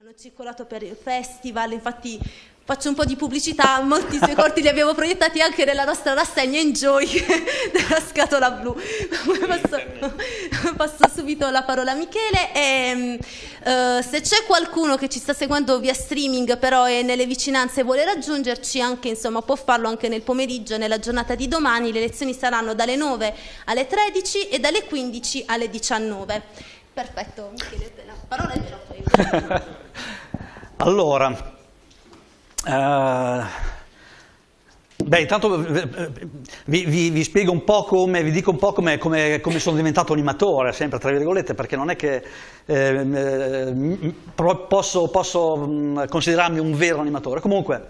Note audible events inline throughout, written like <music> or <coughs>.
Hanno circolato per il festival, infatti faccio un po' di pubblicità, molti suoi corti li abbiamo proiettati anche nella nostra rassegna Enjoy della <laughs> scatola blu. Passo, passo, subito la parola a Michele e, ehm, uh, eh, se c'è qualcuno che ci sta seguendo via streaming però è nelle vicinanze e vuole raggiungerci anche, insomma, può farlo anche nel pomeriggio, nella giornata di domani, le lezioni saranno dalle 9 alle 13 e dalle 15 alle 19. Perfetto, Michele, la parola è tua. <laughs> Allora, eh, beh, intanto eh, eh, vi, vi, vi, spiego un po' come, vi dico un po' come, come, come, sono diventato animatore, sempre tra virgolette, perché non è che ehm, eh, posso, posso mm, considerarmi un vero animatore. Comunque,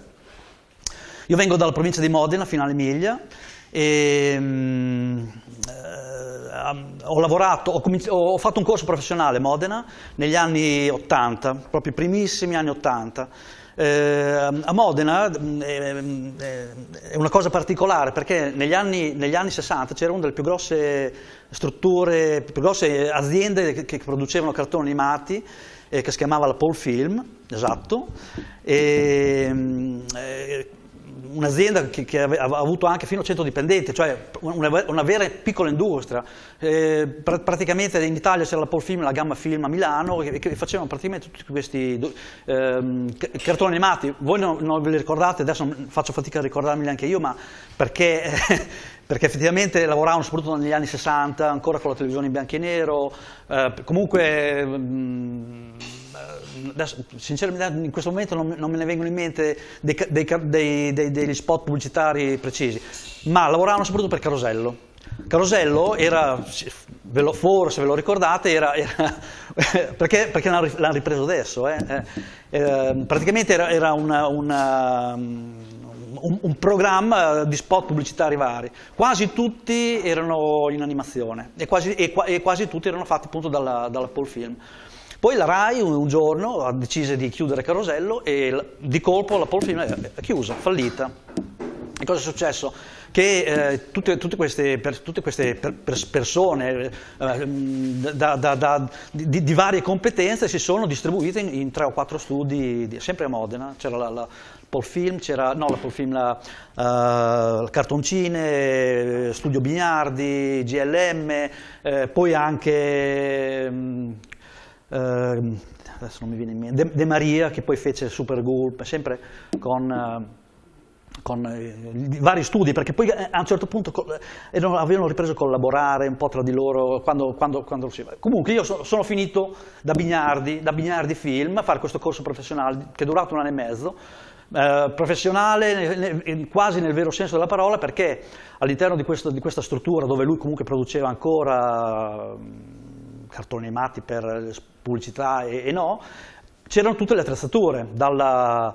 io vengo dalla provincia di Modena, fino all'Emilia, e... Mm, eh, Ehm, ho lavorato, ho, ho, fatto un corso professionale a Modena negli anni 80, proprio i primissimi anni 80. Eh, a Modena eh, eh, è una cosa particolare perché negli anni, negli anni 60 c'era una delle più grosse strutture, più grosse aziende che, che producevano cartoni animati che si chiamava la Paul Film, esatto, e, ehm, eh, un'azienda che, che, ha avuto anche fino a 100 dipendenti, cioè una, una vera piccola industria. Eh, pr praticamente in Italia c'era la Polfilm, la Gamma Film a Milano, che, che facevano praticamente tutti questi ehm, cartoni animati. Voi non, non, ve li ricordate, adesso faccio fatica a ricordarmeli anche io, ma perché, <laughs> perché effettivamente lavoravano soprattutto negli anni 60, ancora con la televisione in bianco e nero, eh, comunque... Mh, ehm, eh, adesso, sinceramente in questo momento non, non, me ne vengono in mente dei, dei, dei, degli spot pubblicitari precisi, ma lavoravano soprattutto per Carosello. Carosello era, ve lo, forse ve lo ricordate, era, era, <laughs> perché, perché l'hanno ripreso adesso, eh? Eh, ehm, praticamente era, era una, una, mm, un, un, programma di spot pubblicitari vari, quasi tutti erano in animazione e quasi, e, e quasi tutti erano fatti appunto dalla, dalla Paul Film. Poi la RAI un, giorno ha ah, deciso di chiudere Carosello e di colpo la Polfilm eh, è chiusa, fallita. E cosa è successo? che eh, tutte, tutte, queste, per, tutte queste per, per persone eh, eh da, da, da, di, di, varie competenze si sono distribuite in, in tre o quattro studi, di, sempre a Modena, c'era la, la Polfilm, c'era no, la Polfilm, la, uh, Cartoncine, Studio Bignardi, GLM, eh, poi anche... Um, Ehm, adesso non mi viene in mente, De, De Maria che poi fece Super Gulp, sempre con eh, con eh, vari studi, perché poi eh, a un certo punto avevano ripreso a collaborare un po' tra di loro quando, quando, quando Comunque io sono, sono finito da Bignardi, da Bignardi Film, a fare questo corso professionale che è durato un anno e mezzo, eh, professionale ne, ne, quasi nel vero senso della parola, perché all'interno di, di, questa struttura dove lui comunque produceva ancora cartoni animati per pubblicità e, e no, c'erano tutte le attrezzature, dalla,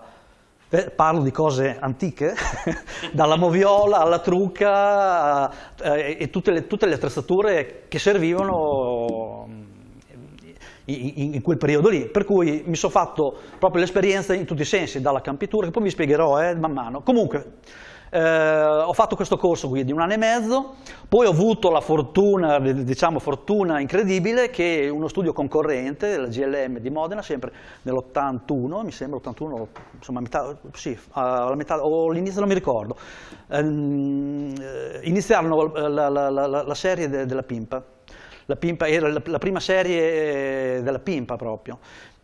eh, parlo di cose antiche, <laughs> dalla moviola alla trucca eh, eh, e tutte le, tutte le, attrezzature che servivano mm, in, in, quel periodo lì, per cui mi sono fatto proprio l'esperienza in tutti i sensi, dalla campitura, che poi vi spiegherò eh, man mano. Comunque, eh, ho fatto questo corso qui di un anno e mezzo, poi ho avuto la fortuna, diciamo fortuna incredibile, che uno studio concorrente, la GLM di Modena, sempre nell'81, mi sembra 81, insomma metà, sì, alla metà, o all'inizio non mi ricordo, ehm, eh, iniziarono la, la, la, la serie de, della Pimpa. La, Pimpa, era la, la, prima serie eh, della Pimpa proprio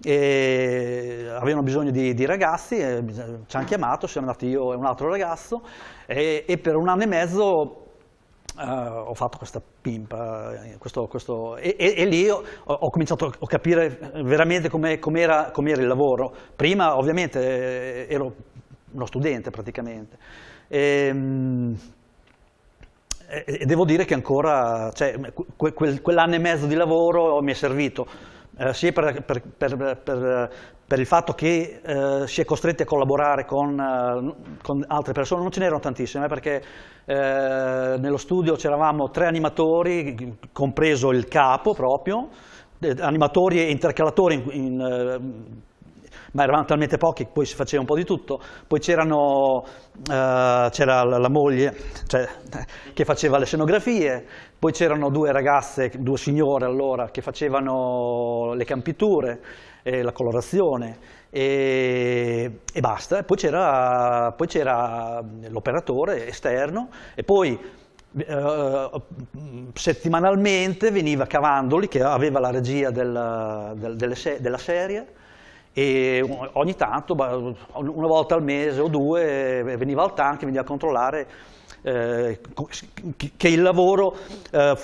avevano bisogno di, di ragazzi, eh, ci hanno chiamato, siamo andati io e un altro ragazzo e, e per un anno e mezzo eh, ho fatto questa pimpa eh, questo, questo, e, e, e, lì ho, ho, cominciato a capire veramente com'era com com il lavoro. Prima ovviamente eh, ero uno studente praticamente. Ehm, e, devo dire che ancora cioè, que, quell'anno e mezzo di lavoro mi è servito eh, sia per, per, per, per, il fatto che eh, si è costretti a collaborare con, eh, con altre persone, non ce n'erano tantissime eh, perché eh, nello studio c'eravamo tre animatori, compreso il capo proprio, animatori e intercalatori in, in, ma eravamo talmente pochi che poi si faceva un po' di tutto, poi eh, c'era uh, la moglie cioè, <laughs> che faceva le scenografie, poi c'erano due ragazze, due signore allora, che facevano le campiture, la colorazione, e, e, basta. Poi c'era, l'operatore esterno e poi eh, settimanalmente veniva Cavandoli che aveva la regia del, del, delle, della serie e ogni tanto, una volta al mese o due, eh, veniva al tank, veniva a controllare eh, che il lavoro eh,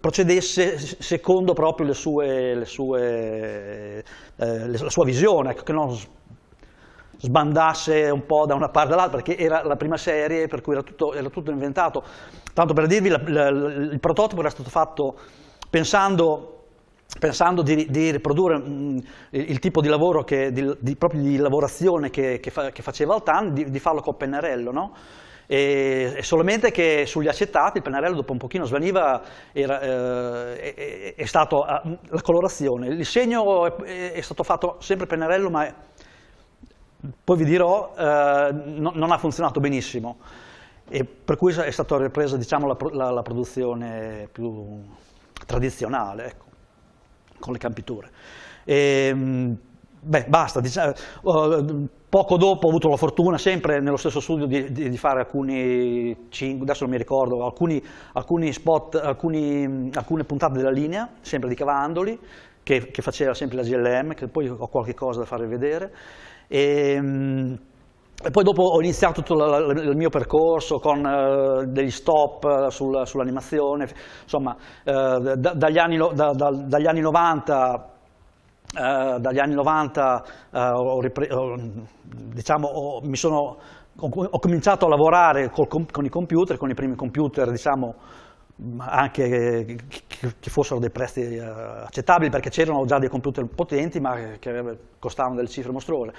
procedesse secondo proprio le sue, le sue, la sua visione, ecco, che non sbandasse un po' da una parte all'altra, perché era la prima serie per cui era tutto, era tutto inventato. Tanto per dirvi, il prototipo era stato fatto pensando pensando di, di riprodurre mh, mm, il, tipo di lavoro, che, di, di, proprio di lavorazione che, che, fa, che faceva Altan, di, farlo col pennarello, no? E, e solamente che sugli acetati il pennarello dopo un pochino svaniva, era, eh, è, è stato ah, mm, la colorazione, il segno è, è stato fatto sempre pennarello ma poi vi dirò eh, no, non ha funzionato benissimo, e per cui è stata ripresa diciamo, la, la, la, produzione più tradizionale. Ecco con le campiture. E, ehm, beh, basta, diciamo, poco dopo ho avuto la fortuna, sempre nello stesso studio, di, di, di fare alcuni, adesso non mi ricordo, alcuni, alcuni spot, alcuni, alcune puntate della linea, sempre di Cavandoli, che, che, faceva sempre la GLM, che poi ho qualche cosa da farvi vedere. E, ehm, e poi dopo ho iniziato tutto il mio percorso con eh, degli stop eh, sul, sull'animazione, insomma eh, da, dagli, anni, da, da, dagli, anni, 90, eh, dagli anni 90 eh, ho ho, diciamo, ho, sono, ho, cominciato a lavorare col, con i computer, con i primi computer diciamo, anche che fossero dei prezzi eh, accettabili perché c'erano già dei computer potenti ma che costavano delle cifre mostruose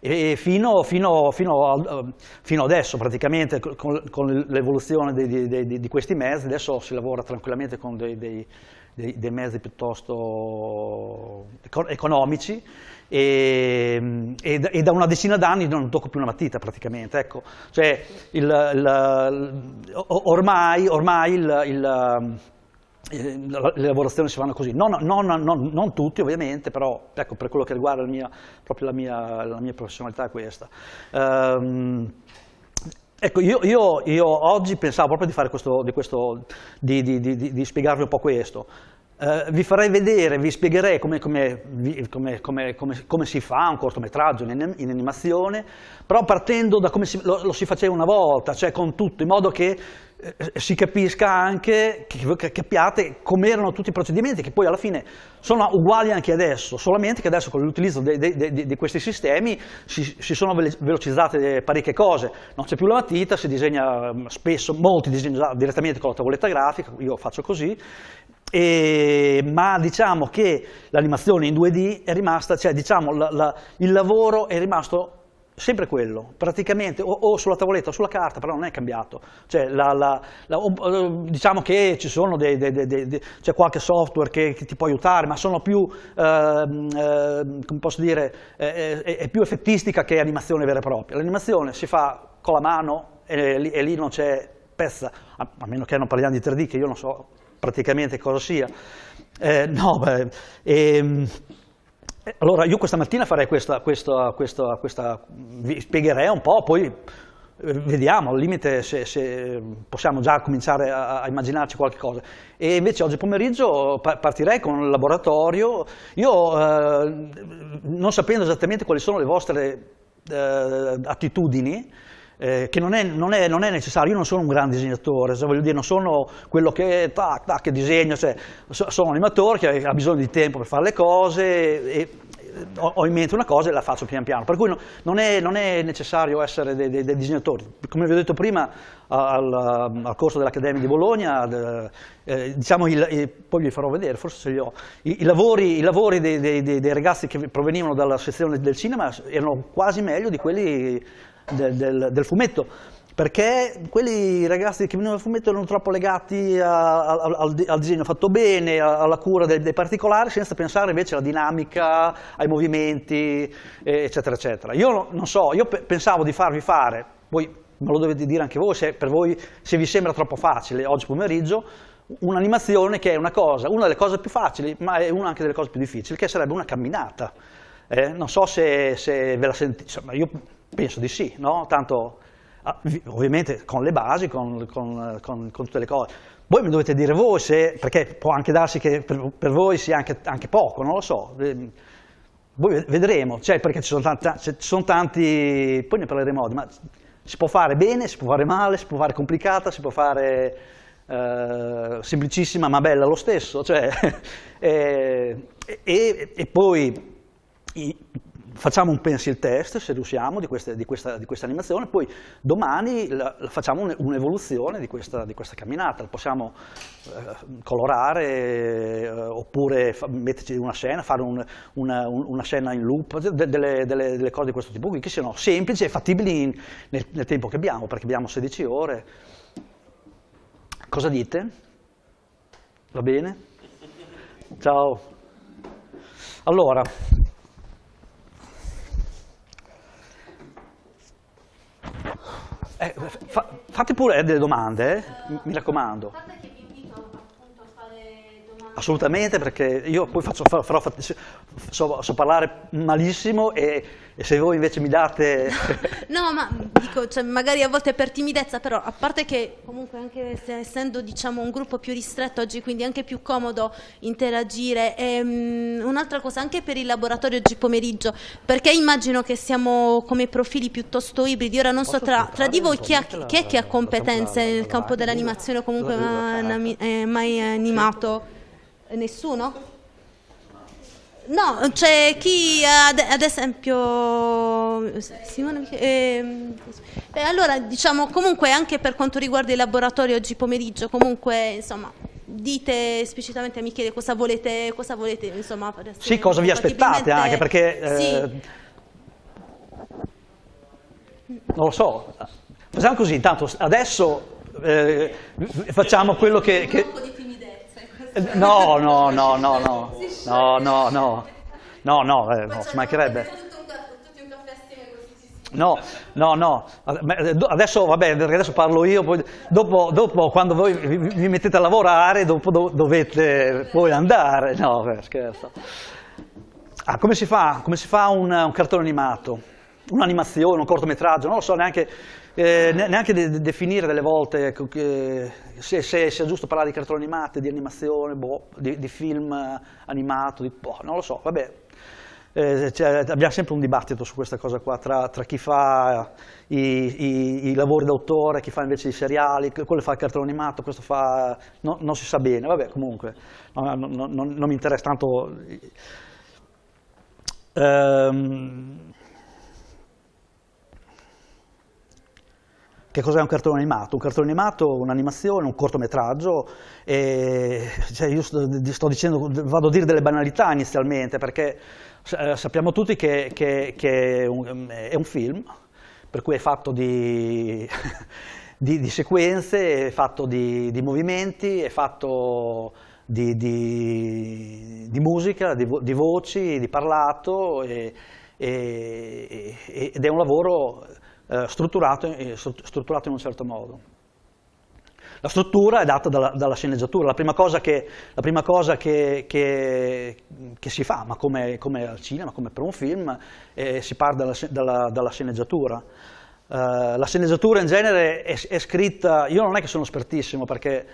e fino, fino, fino, a, eh, fino, adesso praticamente con, con l'evoluzione di, questi mezzi, adesso si lavora tranquillamente con dei, dei, dei mezzi piuttosto economici e, e, e, da una decina d'anni non tocco più una matita praticamente. Ecco. Cioè, il, il, ormai, ormai il, il eh, le lavorazioni si fanno così, non, non, non, non tutti ovviamente, però ecco, per quello che riguarda la mia, proprio la mia, la mia professionalità è questa. Um, Ecco, io, io, io, oggi pensavo proprio di fare questo, di, questo di, di, di, spiegarvi un po' questo. Uh, vi farei vedere, vi spiegherei come, come, come, come si fa un cortometraggio in, in, animazione, però partendo da come si, lo, lo, si faceva una volta, cioè con tutto, in modo che eh, si capisca anche, che, che capiate erano tutti i procedimenti, che poi alla fine sono uguali anche adesso, solamente che adesso con l'utilizzo di questi sistemi si, si, sono velocizzate parecchie cose, non c'è più la matita, si disegna mm, spesso, molti disegnano direttamente con la tavoletta grafica, io faccio così, e, ma diciamo che l'animazione in 2D è rimasta, cioè diciamo la, la, il lavoro è rimasto sempre quello, praticamente o, o, sulla tavoletta o sulla carta, però non è cambiato. Cioè, la, la, la, eh, diciamo che ci sono dei, dei, dei, c'è qualche software che, che, ti può aiutare, ma sono più, eh, eh, come posso dire, eh, è, è più effettistica che animazione vera e propria. L'animazione si fa con la mano e, e lì non c'è pezza, a, a meno che non parliamo di 3D, che io non so praticamente cosa sia. Eh, no, beh, ehm, allora io questa mattina farei questa, questa, questa, questa, vi spiegherei un po', poi eh, vediamo, al limite se, se possiamo già cominciare a, a, immaginarci qualche cosa. E invece oggi pomeriggio partirei con il laboratorio, io eh, non sapendo esattamente quali sono le vostre eh, attitudini, eh, che non è, non, è, non è, necessario, io non sono un gran disegnatore, cioè, voglio dire, non sono quello che, tac, tac, che disegna, cioè, so, sono un animatore che ha bisogno di tempo per fare le cose e, ho, in mente una cosa e la faccio pian piano. Per cui no, non, è, non, è, necessario essere dei, dei, dei, disegnatori. Come vi ho detto prima, al, al corso dell'Accademia di Bologna, de, eh, eh, diciamo, il, poi vi farò vedere, forse se li ho, i, i lavori, i lavori dei, dei, ragazzi che provenivano dalla sezione del cinema erano quasi meglio di quelli del, del, del fumetto, perché quelli ragazzi che venivano dal fumetto erano troppo legati a, a, al, al, disegno fatto bene, alla cura dei, dei, particolari, senza pensare invece alla dinamica, ai movimenti, eh, eccetera, eccetera. Io non so, io pensavo di farvi fare, voi me lo dovete dire anche voi se per voi se vi sembra troppo facile oggi pomeriggio un'animazione che è una cosa, una delle cose più facili, ma è una anche delle cose più difficili, che sarebbe una camminata. Eh, non so se, se ve la sentite, io Penso di sì, no? Tanto, ah, ovviamente con le basi, con, con, con, con, tutte le cose. Voi mi dovete dire voi se, perché può anche darsi che per, per voi sia anche, anche, poco, non lo so. Ehm, voi vedremo, cioè perché ci sono, tanti, ci sono tanti, poi ne parleremo oggi, ma si può fare bene, si può fare male, si può fare complicata, si può fare eh, semplicissima ma bella lo stesso. Cioè, <laughs> e, eh, e, e poi facciamo un pencil test, se riusciamo, di, queste, di, questa, di questa, animazione, poi domani la, la facciamo un'evoluzione di, di questa, camminata, la possiamo eh, colorare eh, oppure metterci una scena, fare un, una, una, scena in loop, delle, delle, delle, cose di questo tipo qui, che siano semplici e fattibili in, nel, nel tempo che abbiamo, perché abbiamo 16 ore. Cosa dite? Va bene? Ciao. Allora, Eh, fa, fate pure delle domande, eh? mi raccomando. Assolutamente, perché io poi faccio, farò, so, so, parlare malissimo e, e, se voi invece mi date... <laughs> no, ma dico, cioè, magari a volte per timidezza, però a parte che comunque anche se, essendo diciamo, un gruppo più ristretto oggi, quindi anche più comodo interagire, e, um, un'altra cosa anche per il laboratorio oggi pomeriggio, perché immagino che siamo come profili piuttosto ibridi, ora non Posso so tra, tra, di voi chi, ha, chi è che ha competenze nel campo dell'animazione o comunque mai, mai animato? Nessuno? No, c'è chi ad, ad esempio Simone, ehm, eh, allora diciamo comunque anche per quanto riguarda i laboratori oggi pomeriggio comunque insomma dite esplicitamente a Michele cosa volete, cosa volete insomma Sì, cosa vi aspettate anche perché eh, non lo so. Facciamo così, intanto adesso eh, facciamo quello che, che No, no, no, no, no, no, no, no, no, no, eh, no, ci mancherebbe. No, no, no, eh, adesso, vabbè, perché adesso parlo io, poi, dopo, dopo quando voi vi mettete a lavorare, dopo dovete poi andare, no, scherzo. Ah, come si fa, come si fa un, un cartone animato? Un'animazione, un cortometraggio, non lo so neanche eh, neanche de- definire delle volte eh, se, se, se, è giusto parlare di cartone animato, di animazione, boh, di, di, film eh, animato, di, boh, non lo so, vabbè. Eh, cioè, abbiamo sempre un dibattito su questa cosa qua tra, tra chi fa i, i, i, lavori d'autore, chi fa invece i seriali, quello fa il cartone animato, questo fa... No, non si sa bene, vabbè comunque, no, no, non mi interessa tanto... Um, Che cos'è un cartone animato? Un cartone animato, un'animazione, un cortometraggio, e, cioè io sto, sto, dicendo, vado a dire delle banalità inizialmente, perché eh, sappiamo tutti che, che, che è, un, è un film, per cui è fatto di... <laughs> Di, di, sequenze, è fatto di, di movimenti, è fatto di, di musica, di, voci, di parlato e, e, ed è un lavoro eh, strutturato, eh, strutturato in un certo modo. La struttura è data dalla, dalla sceneggiatura, la prima cosa che, prima cosa che, che, che si fa, ma come, come, al cinema, come per un film, eh, si parte dalla, dalla, dalla, sceneggiatura. Uh, la sceneggiatura in genere è, è, scritta, io non è che sono espertissimo perché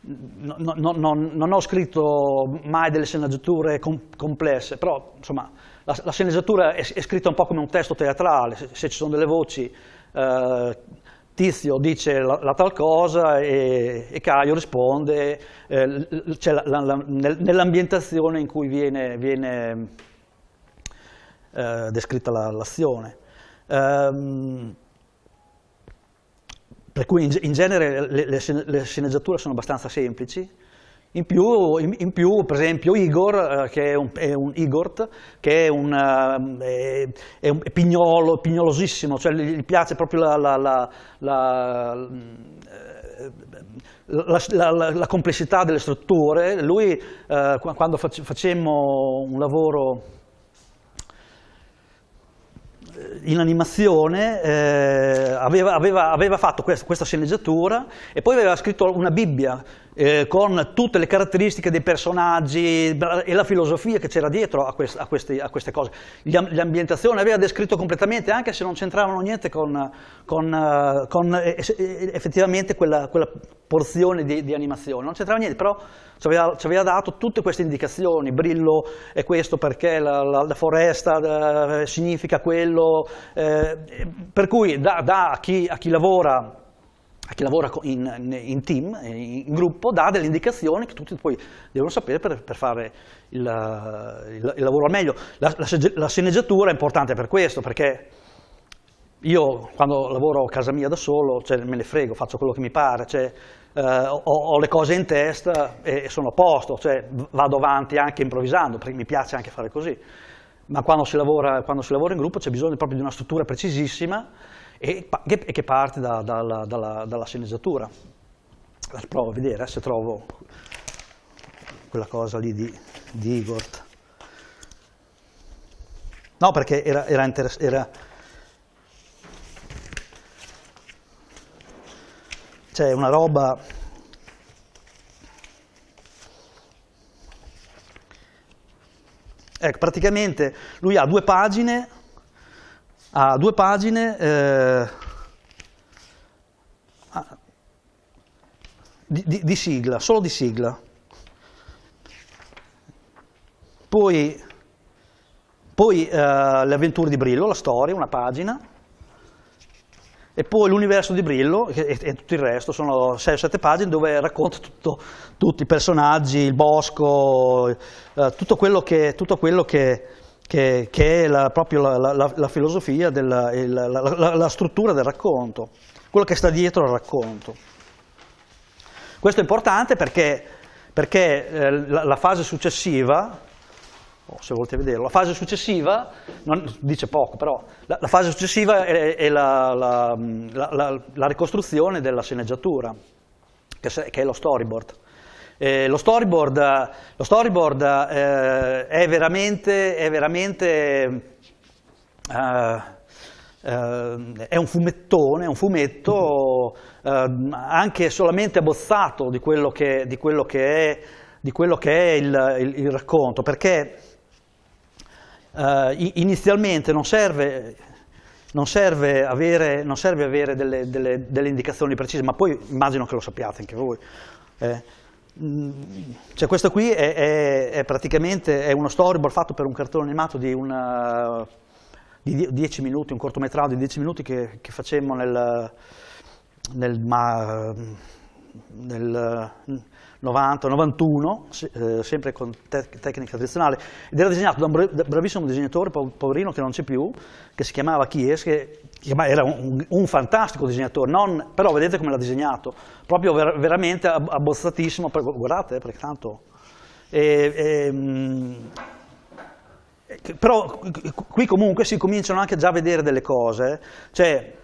no, no, no, non ho scritto mai delle sceneggiature com complesse, però insomma la, la sceneggiatura è, è, scritta un po' come un testo teatrale, se, se ci sono delle voci, eh, Tizio dice la, la, tal cosa e, e Caio risponde, eh, nel, nell'ambientazione in cui viene, viene eh, descritta l'azione. Um, per cui in, in genere le, le, le sceneggiature sono abbastanza semplici, in più, in, in più, per esempio, Igor, eh, che è un, è un Igort, che è un, eh, è un pignolo, pignolosissimo, cioè gli piace proprio ehm, la, la, la, la, complessità delle strutture. Lui, eh, quando facemmo un lavoro eh, in animazione eh, aveva, aveva, aveva, fatto questa, questa sceneggiatura e poi aveva scritto una Bibbia eh, con tutte le caratteristiche dei personaggi e la filosofia che c'era dietro a, quest, a, questi, a queste cose. L'ambientazione aveva descritto completamente, anche se non c'entravano niente con, con, eh, con eh, effettivamente quella, quella porzione di, di, animazione, non c'entrava niente, però ci aveva, ci aveva, dato tutte queste indicazioni, Brillo è questo perché la, la, la foresta significa quello, eh, per cui da, da chi, a chi lavora a chi lavora in, in team, eh, in gruppo, dà delle indicazioni che tutti poi devono sapere per, per fare il, il, il, lavoro al meglio. La, la, la, sceneggiatura è importante per questo, perché io quando lavoro a casa mia da solo, cioè, me ne frego, faccio quello che mi pare, cioè, eh, ho, ho, le cose in testa e, e sono a posto, cioè, vado avanti anche improvvisando, perché mi piace anche fare così. Ma quando si lavora, quando si lavora in gruppo c'è bisogno proprio di una struttura precisissima, e, e che parte da, dalla, dalla, dalla sceneggiatura. Provo a vedere eh, se trovo quella cosa lì di, di Igor. No, perché era, era interessante. C'è cioè, una roba Ecco, praticamente lui ha due pagine a due pagine eh, ah, di, di, di, sigla, solo di sigla. Poi, poi eh, le avventure di Brillo, la storia, una pagina, e poi l'universo di Brillo e, e tutto il resto, sono 6 7 pagine dove racconta tutto, tutti i personaggi, il bosco, eh, tutto quello che, tutto quello che che, che è la, proprio la, la, la filosofia, della, la struttura del racconto, quello che sta dietro al racconto. Questo è importante perché, perché eh, la, la, fase successiva, oh, se volete vederlo, la fase successiva, non, dice poco però, la, la fase successiva è, è la, la, ricostruzione della sceneggiatura, che, se, che è lo storyboard. Eh, lo storyboard, lo storyboard eh, è veramente, è, veramente eh, eh è un fumettone, è un fumetto eh, anche solamente abbozzato di quello che, di quello che è, quello che è il, il, il, racconto, perché eh, inizialmente non serve, non serve avere, non serve avere delle, delle, delle, indicazioni precise, ma poi immagino che lo sappiate anche voi. Eh, cioè questo qui è, è, è praticamente è uno storyboard fatto per un cartone animato di, una, di 10 minuti, un cortometraggio di 10 minuti che, che facemmo nel, nel, ma, nel 90-91, eh, sempre con te tecnica tradizionale, ed era disegnato da un bravissimo disegnatore, poverino, che non c'è più, che si chiamava Chies, che era un, un fantastico disegnatore, non, però vedete come l'ha disegnato, proprio ver veramente abbozzatissimo, guardate, eh, perché tanto... E, e, mh, mm, però qui comunque si cominciano anche già a vedere delle cose, cioè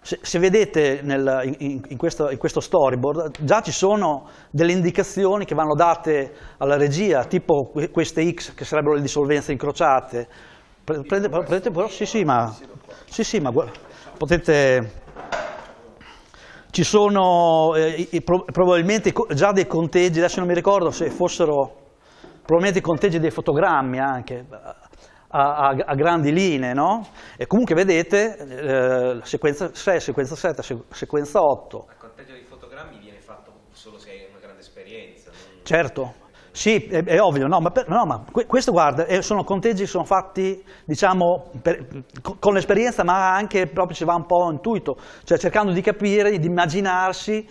se, se vedete nel, in, in, questo, in, questo, storyboard, già ci sono delle indicazioni che vanno date alla regia, tipo queste X che sarebbero le dissolvenze incrociate. prende, prendete, però, sì, sì, ma, sì, sì, ma potete... Ci sono eh, i, pro, probabilmente già dei conteggi, adesso non mi ricordo se fossero probabilmente i conteggi dei fotogrammi anche, a, a, a grandi linee, no? E comunque vedete eh, sequenza 6, sequenza 7, sequenza 8. Il conteggio dei fotogrammi viene fatto solo se hai una grande esperienza. Non... Certo. Sì, è, è, ovvio, no, ma, per, no, ma questo guarda, eh, sono conteggi che sono fatti, diciamo, per, con l'esperienza, ma anche proprio ci va un po' intuito, cioè cercando di capire, di immaginarsi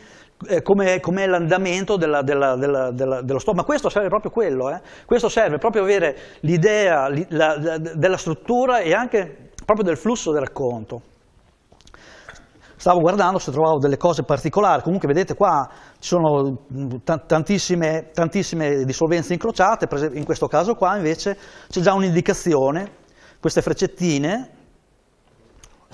eh, com'è, com'è l'andamento della, della, della, dello stomaco, ma questo serve proprio quello, eh? questo serve proprio avere l'idea della struttura e anche proprio del flusso del racconto. Stavo guardando se trovavo delle cose particolari, comunque vedete qua ci sono mm, tantissime, tantissime dissolvenze incrociate, in questo caso qua invece c'è già un'indicazione, queste freccettine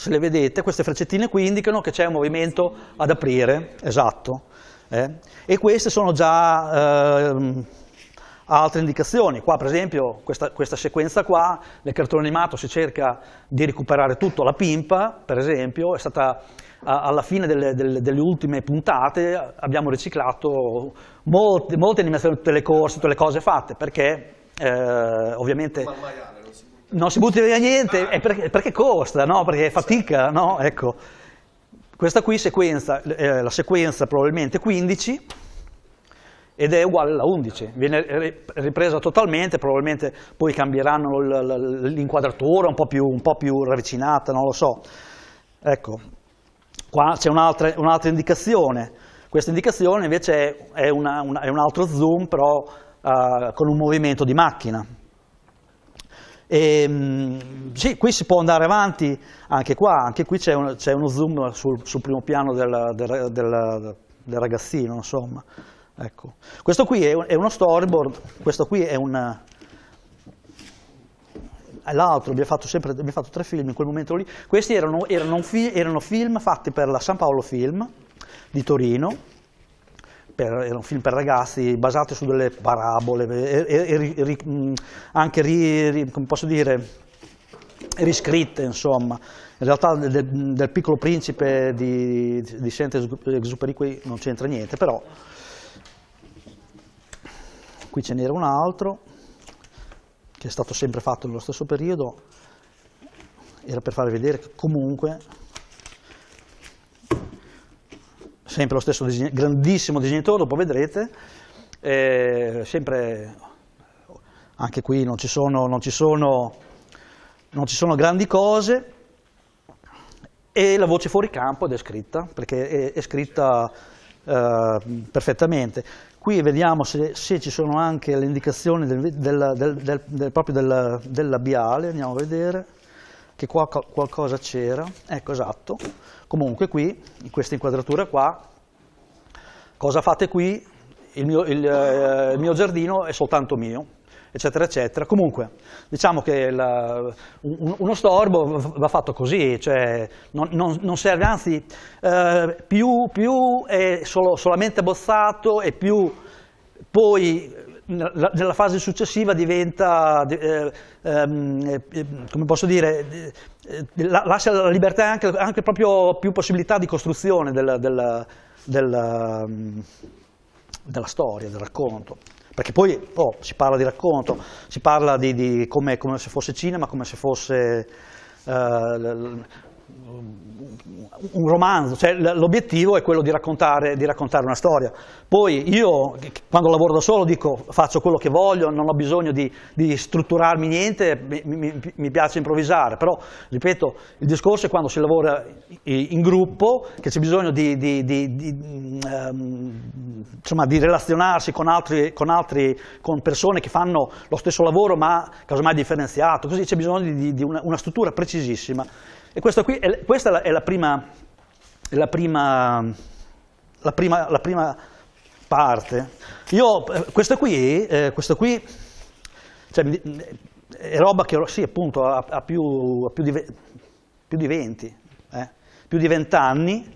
se le vedete, queste freccettine qui indicano che c'è un movimento ad aprire, esatto, eh? e queste sono già eh, altre indicazioni, qua per esempio questa, questa, sequenza qua, nel cartone animato si cerca di recuperare tutto, la pimpa per esempio è stata alla fine delle, delle, delle, ultime puntate, abbiamo riciclato molte, molte animazioni, tutte le corse, tutte le cose fatte, perché eh, ovviamente non si butti via niente, perché, perché, costa, no? perché è fatica, no? ecco. Questa qui sequenza, eh, la sequenza probabilmente 15 ed è uguale alla 11, viene ripresa totalmente, probabilmente poi cambieranno l'inquadratura un, un, po' più ravvicinata, non lo so. Ecco, qua c'è un'altra, un indicazione, questa indicazione invece è, una, una, è un altro zoom però eh, con un movimento di macchina. E, ehm, sì, qui si può andare avanti, anche qua, anche qui c'è, un, uno zoom sul, sul primo piano del, del, del, del ragazzino, insomma. Ecco. Questo qui è, è, uno storyboard, questo qui è un... L'altro, abbiamo fatto, abbiamo fatto tre film in quel momento lì. Questi erano, erano, fi, erano film fatti per la San Paolo Film di Torino, per, era un film per ragazzi basato su delle parabole e, e, e anche ri, come posso dire, riscritte, insomma. In realtà del, del piccolo principe di, di Saint-Exupéry qui non c'entra niente, però qui ce n'era un altro che è stato sempre fatto nello stesso periodo, era per farvi vedere che comunque sempre lo stesso disegn grandissimo disegnatore, dopo vedrete, eh, sempre, anche qui non ci sono, non ci sono, non ci sono grandi cose, e la voce fuori campo è descritta, perché è, è scritta eh, perfettamente. Qui vediamo se, se, ci sono anche le indicazioni del, del, del, del proprio del, del labiale, andiamo a vedere che qua qualcosa c'era, ecco esatto, Comunque qui, in questa inquadratura qua, cosa fate qui? Il mio, il, eh, il mio giardino è soltanto mio, eccetera, eccetera. Comunque, diciamo che la, un, uno storbo va fatto così, cioè non, non, non serve, anzi, eh, più, più, è solo, solamente bozzato e più poi nella fase successiva diventa, eh, ehm, eh, come posso dire, eh, lascia la libertà e anche, anche, proprio più possibilità di costruzione del, del, del, della storia, del racconto. Perché poi oh, si parla di racconto, si parla di, di come, come, se fosse cinema, come se fosse un romanzo, cioè l'obiettivo è quello di raccontare, di raccontare, una storia. Poi io quando lavoro da solo dico faccio quello che voglio, non ho bisogno di, di strutturarmi niente, mi, mi, mi, piace improvvisare, però ripeto, il discorso è quando si lavora in gruppo, che c'è bisogno di, di ehm, insomma, relazionarsi con, altri, con, altri, con persone che fanno lo stesso lavoro ma casomai differenziato, così c'è bisogno di, una, una struttura precisissima. E qui, è, questa è la prima, la prima, la prima, la prima parte. Io, eh, questo qui, eh, questo qui cioè, è roba che sì, appunto, ha, ha, più, ha più, di, più, di, 20, eh, più di 20 anni.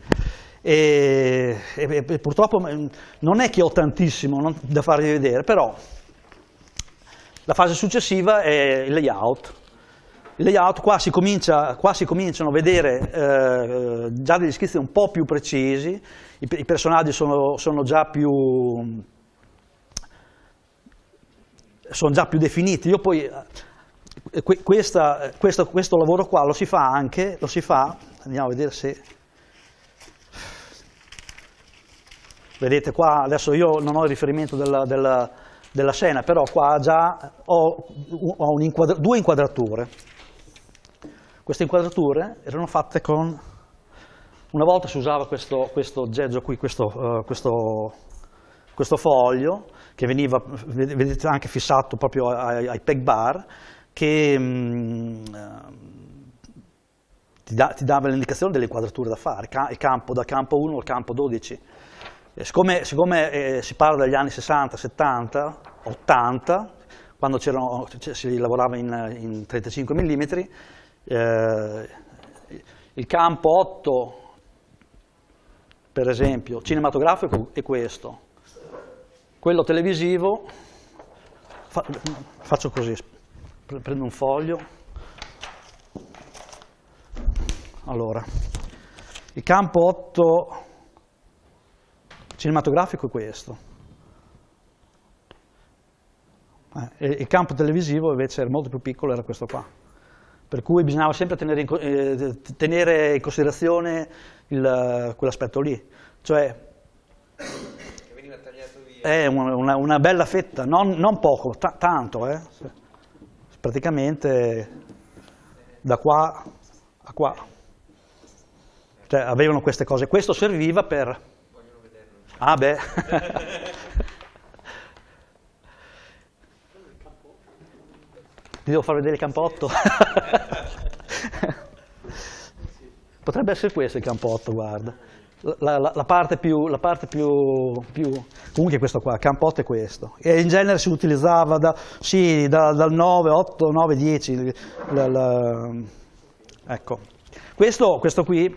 E, e, e, purtroppo mm, non è che ho tantissimo non, da farvi vedere, però la fase successiva è il layout layout, qua si, comincia, qua si cominciano a vedere eh, già degli schizzi un po' più precisi, i, i personaggi sono, sono, già più, sono, già più, definiti. Io poi, eh, questa, questo, questo, lavoro qua lo si fa anche, lo si fa, andiamo a vedere se... Vedete qua, adesso io non ho il riferimento della, della della scena, però qua già ho, ho inquadra due inquadrature. Queste inquadrature erano fatte con... Una volta si usava questo, questo geggio qui, questo, uh, questo, questo, foglio, che veniva vedete, anche fissato proprio ai, ai peg bar, che mh, mm, eh, ti, dava l'indicazione delle inquadrature da fare, il campo da campo 1 al campo 12. E siccome, siccome eh, si parla degli anni 60, 70, 80, quando si lavorava in, in 35 mm, eh, il campo 8, per esempio, cinematografico è questo, quello televisivo, fa, faccio così, prendo un foglio, allora, il campo 8 cinematografico è questo, eh, il campo televisivo invece era molto più piccolo, era questo qua per cui bisognava sempre tenere in, eh, tenere in considerazione quell'aspetto lì. Cioè, è una, una, bella fetta, non, non poco, tanto. Eh. Praticamente da qua a qua. Cioè, avevano queste cose. Questo serviva per... Ah beh, <laughs> Ti devo far vedere il campotto? <laughs> Potrebbe essere questo il campotto, guarda. La, la, la parte, più, la parte più, più, Comunque questo qua, il campotto è questo. E in genere si utilizzava da, sì, da, dal 9, 8, 9, 10. La, ecco. Questo, questo qui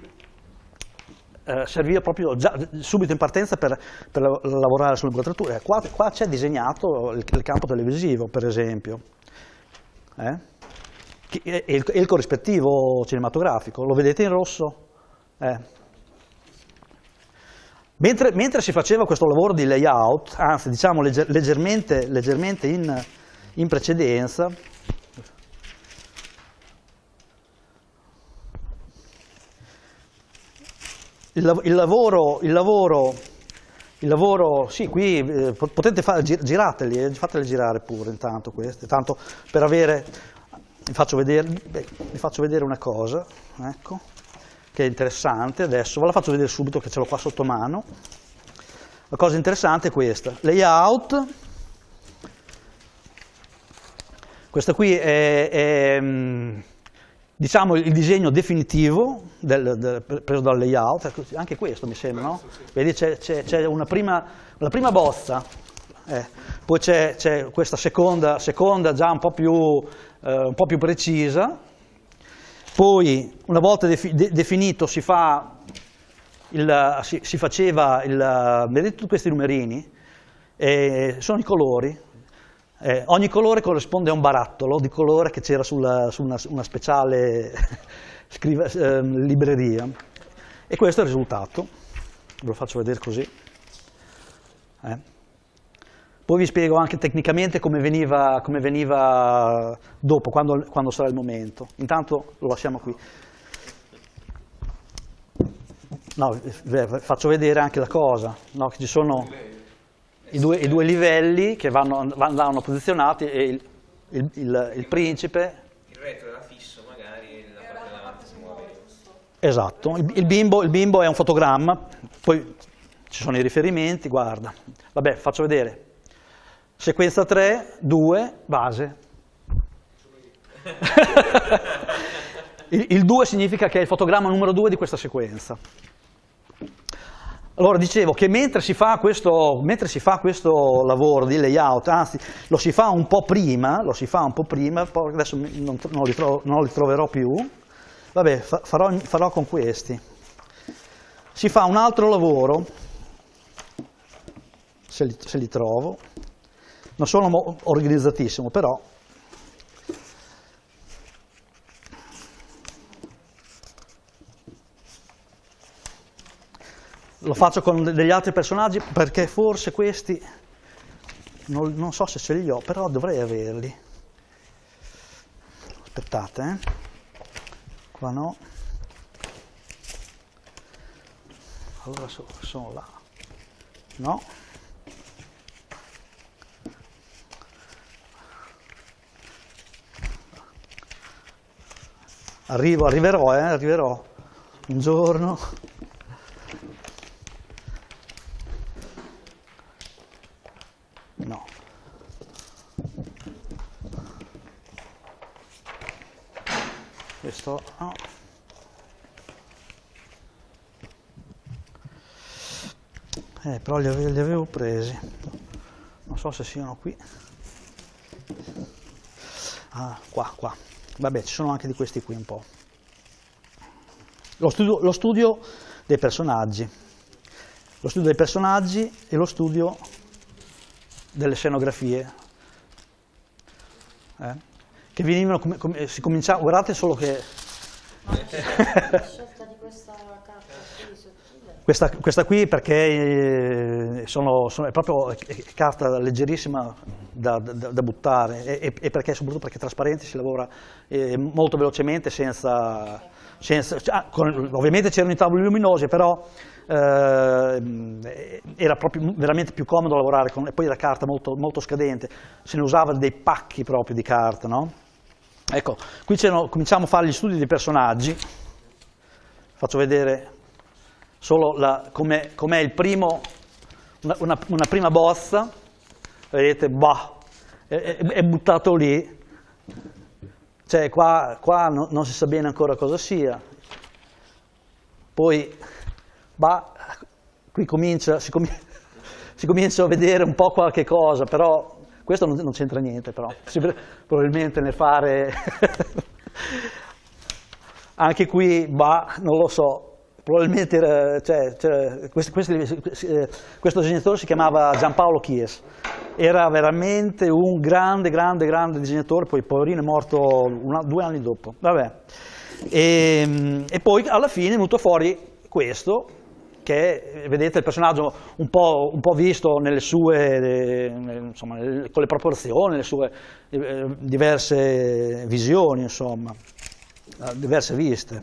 eh, serviva proprio già, subito in partenza per, per lavorare sulle quadrature. Qua, qua c'è disegnato il, il campo televisivo, per esempio. Eh? eh? e, il, e il corrispettivo cinematografico, lo vedete in rosso? Eh. Mentre, mentre, si faceva questo lavoro di layout, anzi diciamo legger, leggermente, leggermente in, in, precedenza, il, il lavoro, il lavoro il lavoro, sì, qui eh, potete fare, girateli, eh, fatele girare pure intanto queste, tanto per avere, vi faccio vedere, beh, vi faccio vedere una cosa, ecco, che è interessante adesso, ve la faccio vedere subito che ce l'ho qua sotto mano. La cosa interessante è questa, layout, questa qui è, è mm, diciamo, il disegno definitivo del, del, preso dal layout, ecco, anche questo mi sembra, no? Vedi c'è, una prima, una prima, bozza, eh, poi c'è, questa seconda, seconda, già un po' più, eh, un po più precisa, poi una volta defi de definito si, fa il, si, si faceva il, vedete tutti questi numerini, eh, sono i colori, eh, ogni colore corrisponde a un barattolo di colore che c'era su una, una, speciale <laughs> scriva, eh, libreria. E questo è il risultato. Ve lo faccio vedere così. Eh. Poi vi spiego anche tecnicamente come veniva, come veniva dopo, quando, quando sarà il momento. Intanto lo lasciamo qui. No, eh, faccio vedere anche la cosa, no, che ci sono i due, i due, livelli che vanno, vanno posizionati e il, il, il, il, principe... Il retro era fisso magari la parte davanti si muove. Esatto, bimbo, il bimbo è un fotogramma, poi ci sono i riferimenti, guarda. Vabbè, faccio vedere. Sequenza 3, 2, base. <laughs> il 2 significa che è il fotogramma numero 2 di questa sequenza. Allora dicevo che mentre si, fa questo, mentre si fa questo lavoro di layout, anzi lo si fa un po' prima, lo si fa un po' prima, adesso non, non, li, trovo, non li, troverò più, vabbè farò, farò con questi. Si fa un altro lavoro, se li, se li trovo, non sono organizzatissimo però lo faccio con degli altri personaggi perché forse questi, non, non so se ce li ho, però dovrei averli. Aspettate, eh. qua no. Allora so, sono là. No. Arrivo, arriverò, eh, arriverò un giorno. però li avevo, li avevo presi non so se siano qui ah, qua qua vabbè ci sono anche di questi qui un po' lo studio, lo studio dei personaggi lo studio dei personaggi e lo studio delle scenografie eh? che venivano come, come, si cominciava guardate solo che <laughs> Questa, questa qui perché eh, sono, sono, è proprio carta leggerissima da, da, da buttare e, e, perché, soprattutto perché è trasparente, si lavora eh, molto velocemente senza... senza cioè, ah, con, ovviamente c'erano i tavoli luminosi, però eh, era proprio veramente più comodo lavorare con, e poi era carta molto, molto scadente, se ne usava dei pacchi proprio di carta, no? Ecco, qui cominciamo a fare gli studi dei personaggi, faccio vedere solo come, com il primo, una, una, una, prima bozza, vedete, bah, è, è buttato lì, cioè qua, qua no, non si sa bene ancora cosa sia, poi bah, qui comincia, si, com <laughs> si, comincia a vedere un po' qualche cosa, però questo non, non c'entra niente, però si, probabilmente ne fare... <laughs> Anche qui, bah, non lo so, probabilmente era, cioè, cioè, eh, questo, questo, questo, disegnatore si chiamava Giampaolo Chies, era veramente un grande, grande, grande disegnatore, poi poverino è morto una, due anni dopo, e, ehm, e, poi alla fine è venuto fuori questo, che è, vedete il personaggio un po', un po visto nelle sue, eh, insomma, con le proporzioni, le sue eh, diverse visioni, insomma, diverse viste.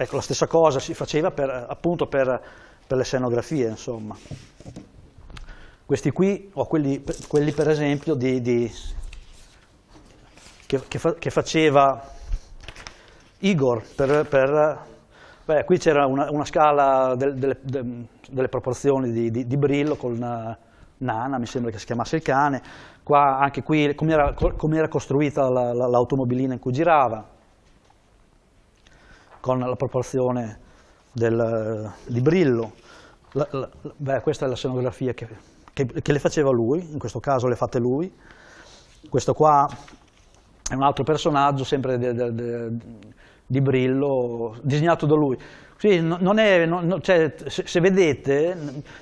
Ecco, la stessa cosa si faceva per, appunto per, per le scenografie, insomma. Questi qui, o quelli, quelli per esempio di, di, che, che, fa, che, faceva Igor per, per Beh, qui c'era una, una, scala del, delle, de, delle, proporzioni di, di, di, Brillo con eh, Nana, mi sembra che si chiamasse il cane, qua, anche qui come era, com era costruita l'automobilina la, la, in cui girava, con la proporzione del, di Brillo. La, la, beh, questa è la scenografia che, che, che, le faceva lui, in questo caso le fate lui. Questo qua è un altro personaggio, sempre de, de, de, di Brillo, disegnato da lui. Sì, non è, non, cioè, se, se, vedete,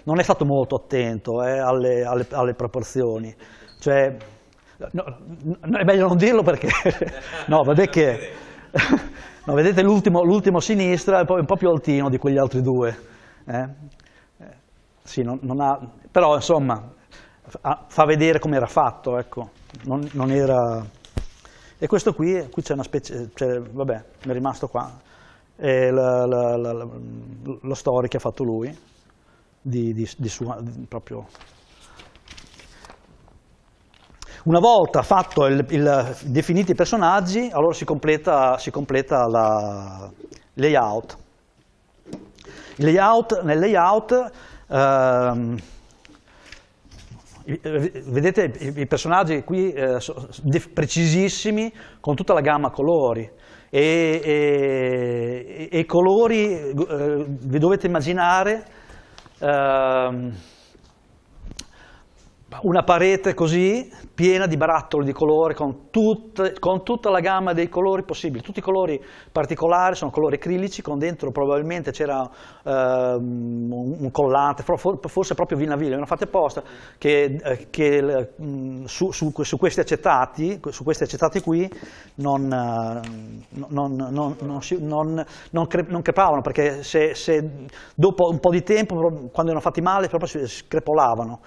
non è stato molto attento eh, alle, alle, alle, proporzioni. Cioè, no, no, è meglio non dirlo perché... <laughs> no, vabbè che... <laughs> <laughs> No, vedete l'ultimo, l'ultimo sinistra è un po' più altino di quegli altri due. Eh? eh sì, non, non ha, però insomma fa vedere come era fatto, ecco. non, non era... E questo qui, qui c'è una specie, cioè, vabbè, mi è rimasto qua, è la, la, la, lo story che ha fatto lui, di, di, di sua, di, proprio una volta fatto il, il, definiti i personaggi, allora si completa, si completa la layout. Il layout. Nel layout ehm, eh, vedete i personaggi qui eh, precisissimi con tutta la gamma colori e, i colori eh, vi dovete immaginare ehm, una parete così piena di barattoli di colore con, tut, con, tutta la gamma dei colori possibili, tutti i colori particolari sono colori acrilici con dentro probabilmente c'era ehm, un, collante, forse proprio Villaville, villa, erano apposta che, eh, che mm, su, su, su, questi accettati, su questi acetati qui non, eh, non, non, non si, cre, crepavano perché se, se dopo un po' di tempo quando erano fatti male proprio si crepolavano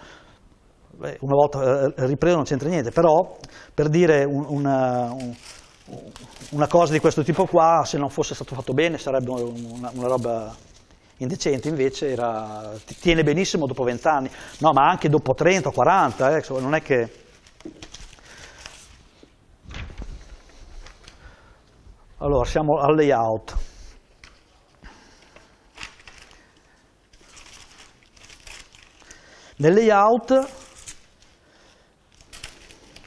una volta eh, eh, ripreso non c'entra niente, però per dire un, una, una, cosa di questo tipo qua, se non fosse stato fatto bene sarebbe una, una roba indecente, invece era, tiene benissimo dopo 20 anni, no ma anche dopo 30 o 40, eh, non è che... Allora, siamo al layout. Nel layout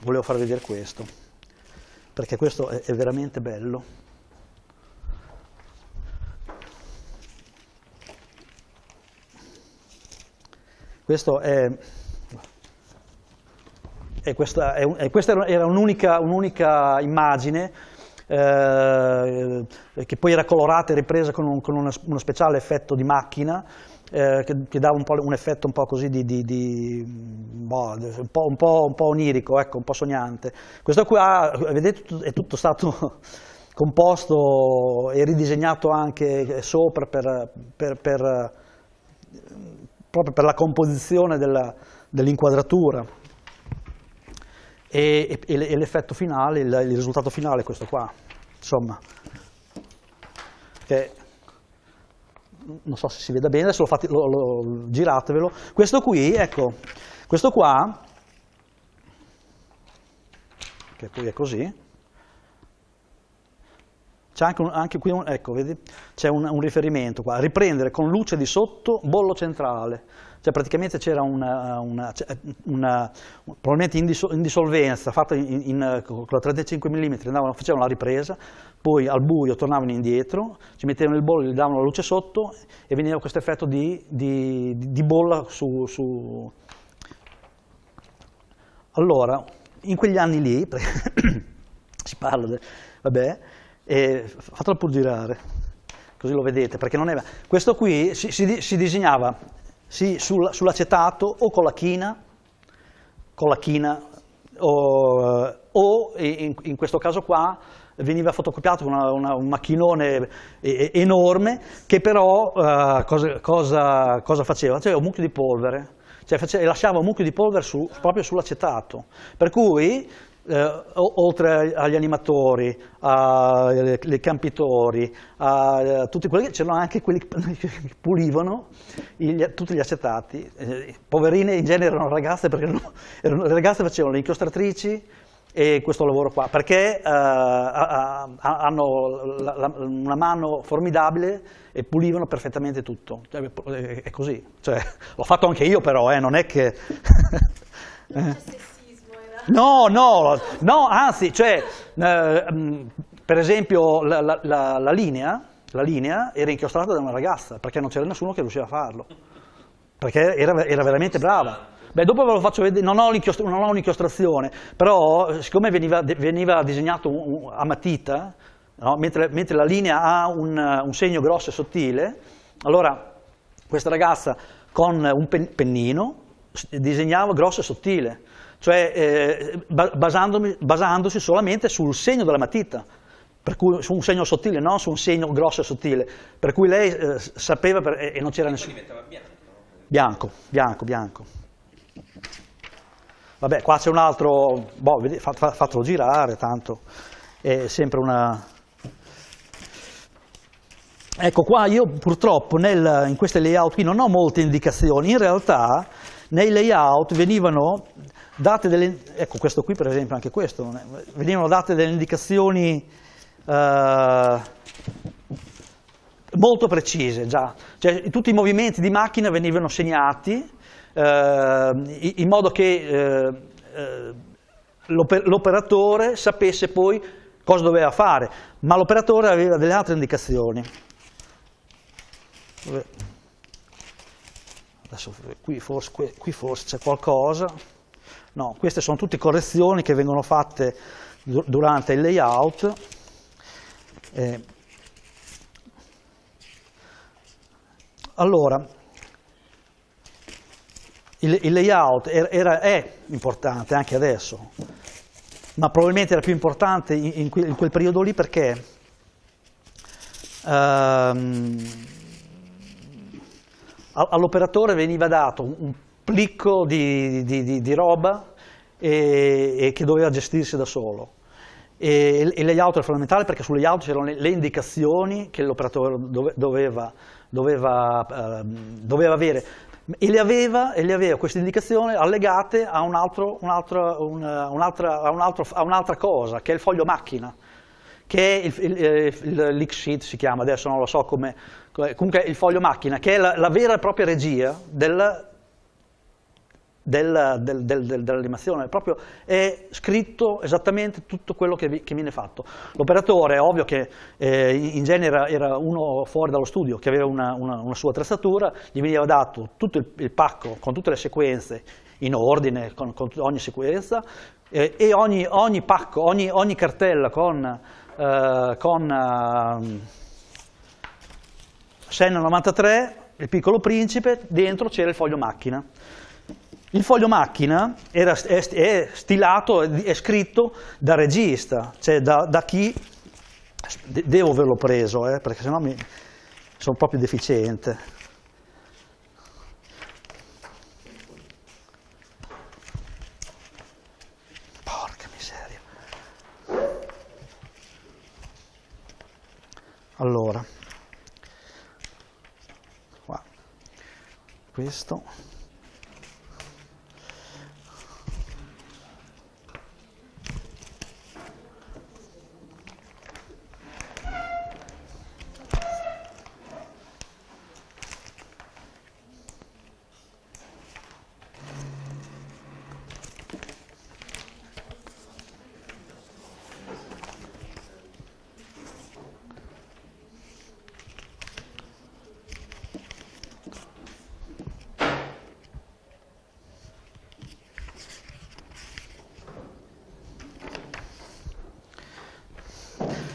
volevo far vedere questo, perché questo è, è veramente bello. Questo è, è questa, è, questa, era un'unica, un'unica immagine eh, che poi era colorata e ripresa con, un, con uno speciale effetto di macchina eh, che, che, dava un, un, effetto un po' così di, di, di boh, un, po', un, po', un, po', onirico, ecco, un po' sognante. Questo qua, eh, vedete, è tutto stato <laughs> composto e ridisegnato anche sopra per, per, per, proprio per la composizione dell'inquadratura. Dell e, e, e l'effetto finale, il, il risultato finale è questo qua, insomma, che non so se si veda bene, adesso lo fate, lo, lo, giratevelo, questo qui, ecco, questo qua, che poi è così, c'è anche, anche qui, un, ecco, vedi, c'è un, un riferimento qua, riprendere con luce di sotto bollo centrale, cioè praticamente c'era una, una, cioè, una, probabilmente in, dissolvenza, fatta in, in, con la 35 mm, andavano, facevano la ripresa, poi al buio tornavano indietro, ci mettevano il bollo, gli davano la luce sotto e veniva questo effetto di, di, di bolla su, su... Allora, in quegli anni lì, <coughs> si parla, de, vabbè, eh, fatelo pur girare, così lo vedete, perché non è... Questo qui si, si, si disegnava sì, sull'acetato o con la china, con la china o, o in, in, questo caso qua veniva fotocopiato una, una, un macchinone enorme che però eh, cosa, cosa, cosa, faceva? Faceva un mucchio di polvere, cioè faceva, lasciava un mucchio di polvere su, proprio sull'acetato, per cui eh, oltre agli animatori, ai campitori, a, a, tutti quelli, c'erano anche quelli che <laughs> pulivano gli, tutti gli acetati, eh, poverine in genere erano ragazze perché erano, erano, le ragazze facevano le incostratrici e questo lavoro qua, perché eh, a, hanno la, la, una mano formidabile e pulivano perfettamente tutto, cioè, è così, cioè, l'ho fatto anche io però, eh, non è che... <laughs> Cioè, eh. No, no, no, anzi, cioè, eh, mm, per esempio la, la, la, linea, la linea era inchiostrata da una ragazza perché non c'era nessuno che riusciva a farlo, perché era, era veramente brava. Beh, dopo ve lo faccio vedere, non ho, non ho un'inchiostrazione, però siccome veniva, veniva disegnato a matita, no? mentre, mentre, la linea ha un, un, segno grosso e sottile, allora questa ragazza con un pennino disegnava grosso e sottile cioè eh, basandosi solamente sul segno della matita, cui, su un segno sottile, non su un segno grosso e sottile, per cui lei eh, sapeva per, e, e, non c'era nessuno. Bianco. bianco, bianco, bianco. Vabbè, qua c'è un altro, boh, vedi, fatelo girare tanto, è sempre una... Ecco qua io purtroppo nel, in questi layout qui non ho molte indicazioni, in realtà nei layout venivano date delle, ecco questo qui per esempio, anche questo, è, venivano date delle indicazioni eh, molto precise già, cioè, tutti i movimenti di macchina venivano segnati eh, in modo che eh, eh l'operatore sapesse poi cosa doveva fare, ma l'operatore aveva delle altre indicazioni. Adesso qui forse, qui forse c'è qualcosa. No, queste sono tutte correzioni che vengono fatte durante il layout. Eh, allora, il, il layout era, era, è importante anche adesso, ma probabilmente era più importante in, in, quel, in quel, periodo lì perché ehm, all'operatore veniva dato un plicco di, di, di, di roba e, e che doveva gestirsi da solo. E il layout era fondamentale perché sul layout c'erano le, le indicazioni che l'operatore dove, doveva, doveva, eh, doveva, avere e le aveva, e le aveva queste indicazioni allegate a, un altro, un altro, un, un'altra, a, un un'altra, cosa che è il foglio macchina che è il, il, sheet si chiama, adesso non lo so come, comunque il foglio macchina, che è la, la vera e propria regia del, del, del, del, dell'animazione, proprio è scritto esattamente tutto quello che, vi, che viene fatto. L'operatore, ovvio che eh, in genere era uno fuori dallo studio che aveva una, una, una sua attrezzatura, gli veniva dato tutto il, il, pacco con tutte le sequenze in ordine, con, con ogni sequenza, eh, e ogni, ogni, pacco, ogni, ogni cartella con... Eh, con ehm, Senna 93, il piccolo principe, dentro c'era il foglio macchina. Il foglio macchina era, è, è, stilato, è scritto da regista, cioè da, da chi devo averlo preso, eh, perché sennò mi, sono proprio deficiente. Porca miseria. Allora, qua. questo.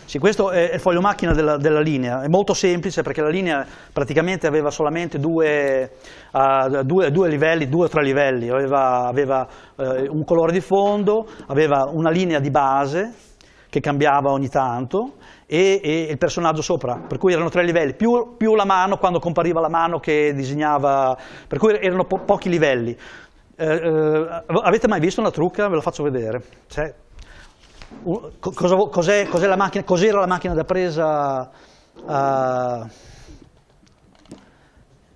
Sì, questo è il foglio macchina della, della, linea, è molto semplice perché la linea praticamente aveva solamente due, uh, due, due livelli, due o tre livelli, aveva, aveva uh, un colore di fondo, aveva una linea di base che cambiava ogni tanto e, e, il personaggio sopra, per cui erano tre livelli, più, più, la mano quando compariva la mano che disegnava, per cui erano po pochi livelli. Eh, eh, avete mai visto una trucca? Ve la faccio vedere. Cioè, cos'era cos'è, cos'è la, cos la macchina da presa uh,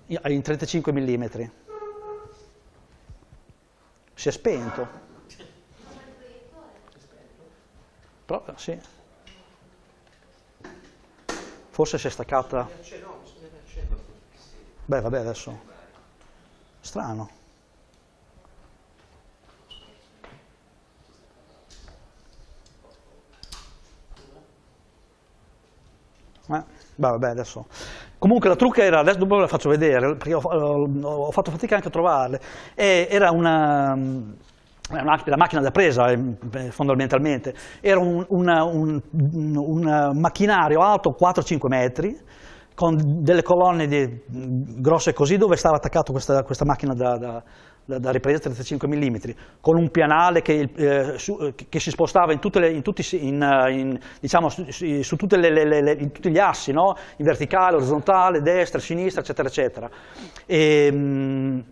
in 35 mm? Si è spento. Però, sì. Forse si è staccata. Beh, vabbè, adesso. Strano. Eh? Beh, vabbè, adesso. Comunque la trucca era, adesso dopo ve la faccio vedere, perché ho, ho, eh, ho fatto fatica anche a trovarle. E, era una, eh, una, la macchina da presa eh, fondamentalmente, era un, una, un, un macchinario alto 4-5 metri, con delle colonne di, mm, grosse così dove stava attaccata questa, questa, macchina da, da da ripresa 35 mm, con un pianale che, eh, su, eh, che si spostava in tutti, su, tutti gli assi, no? in verticale, orizzontale, destra, sinistra, eccetera, eccetera. E, ehm, mh,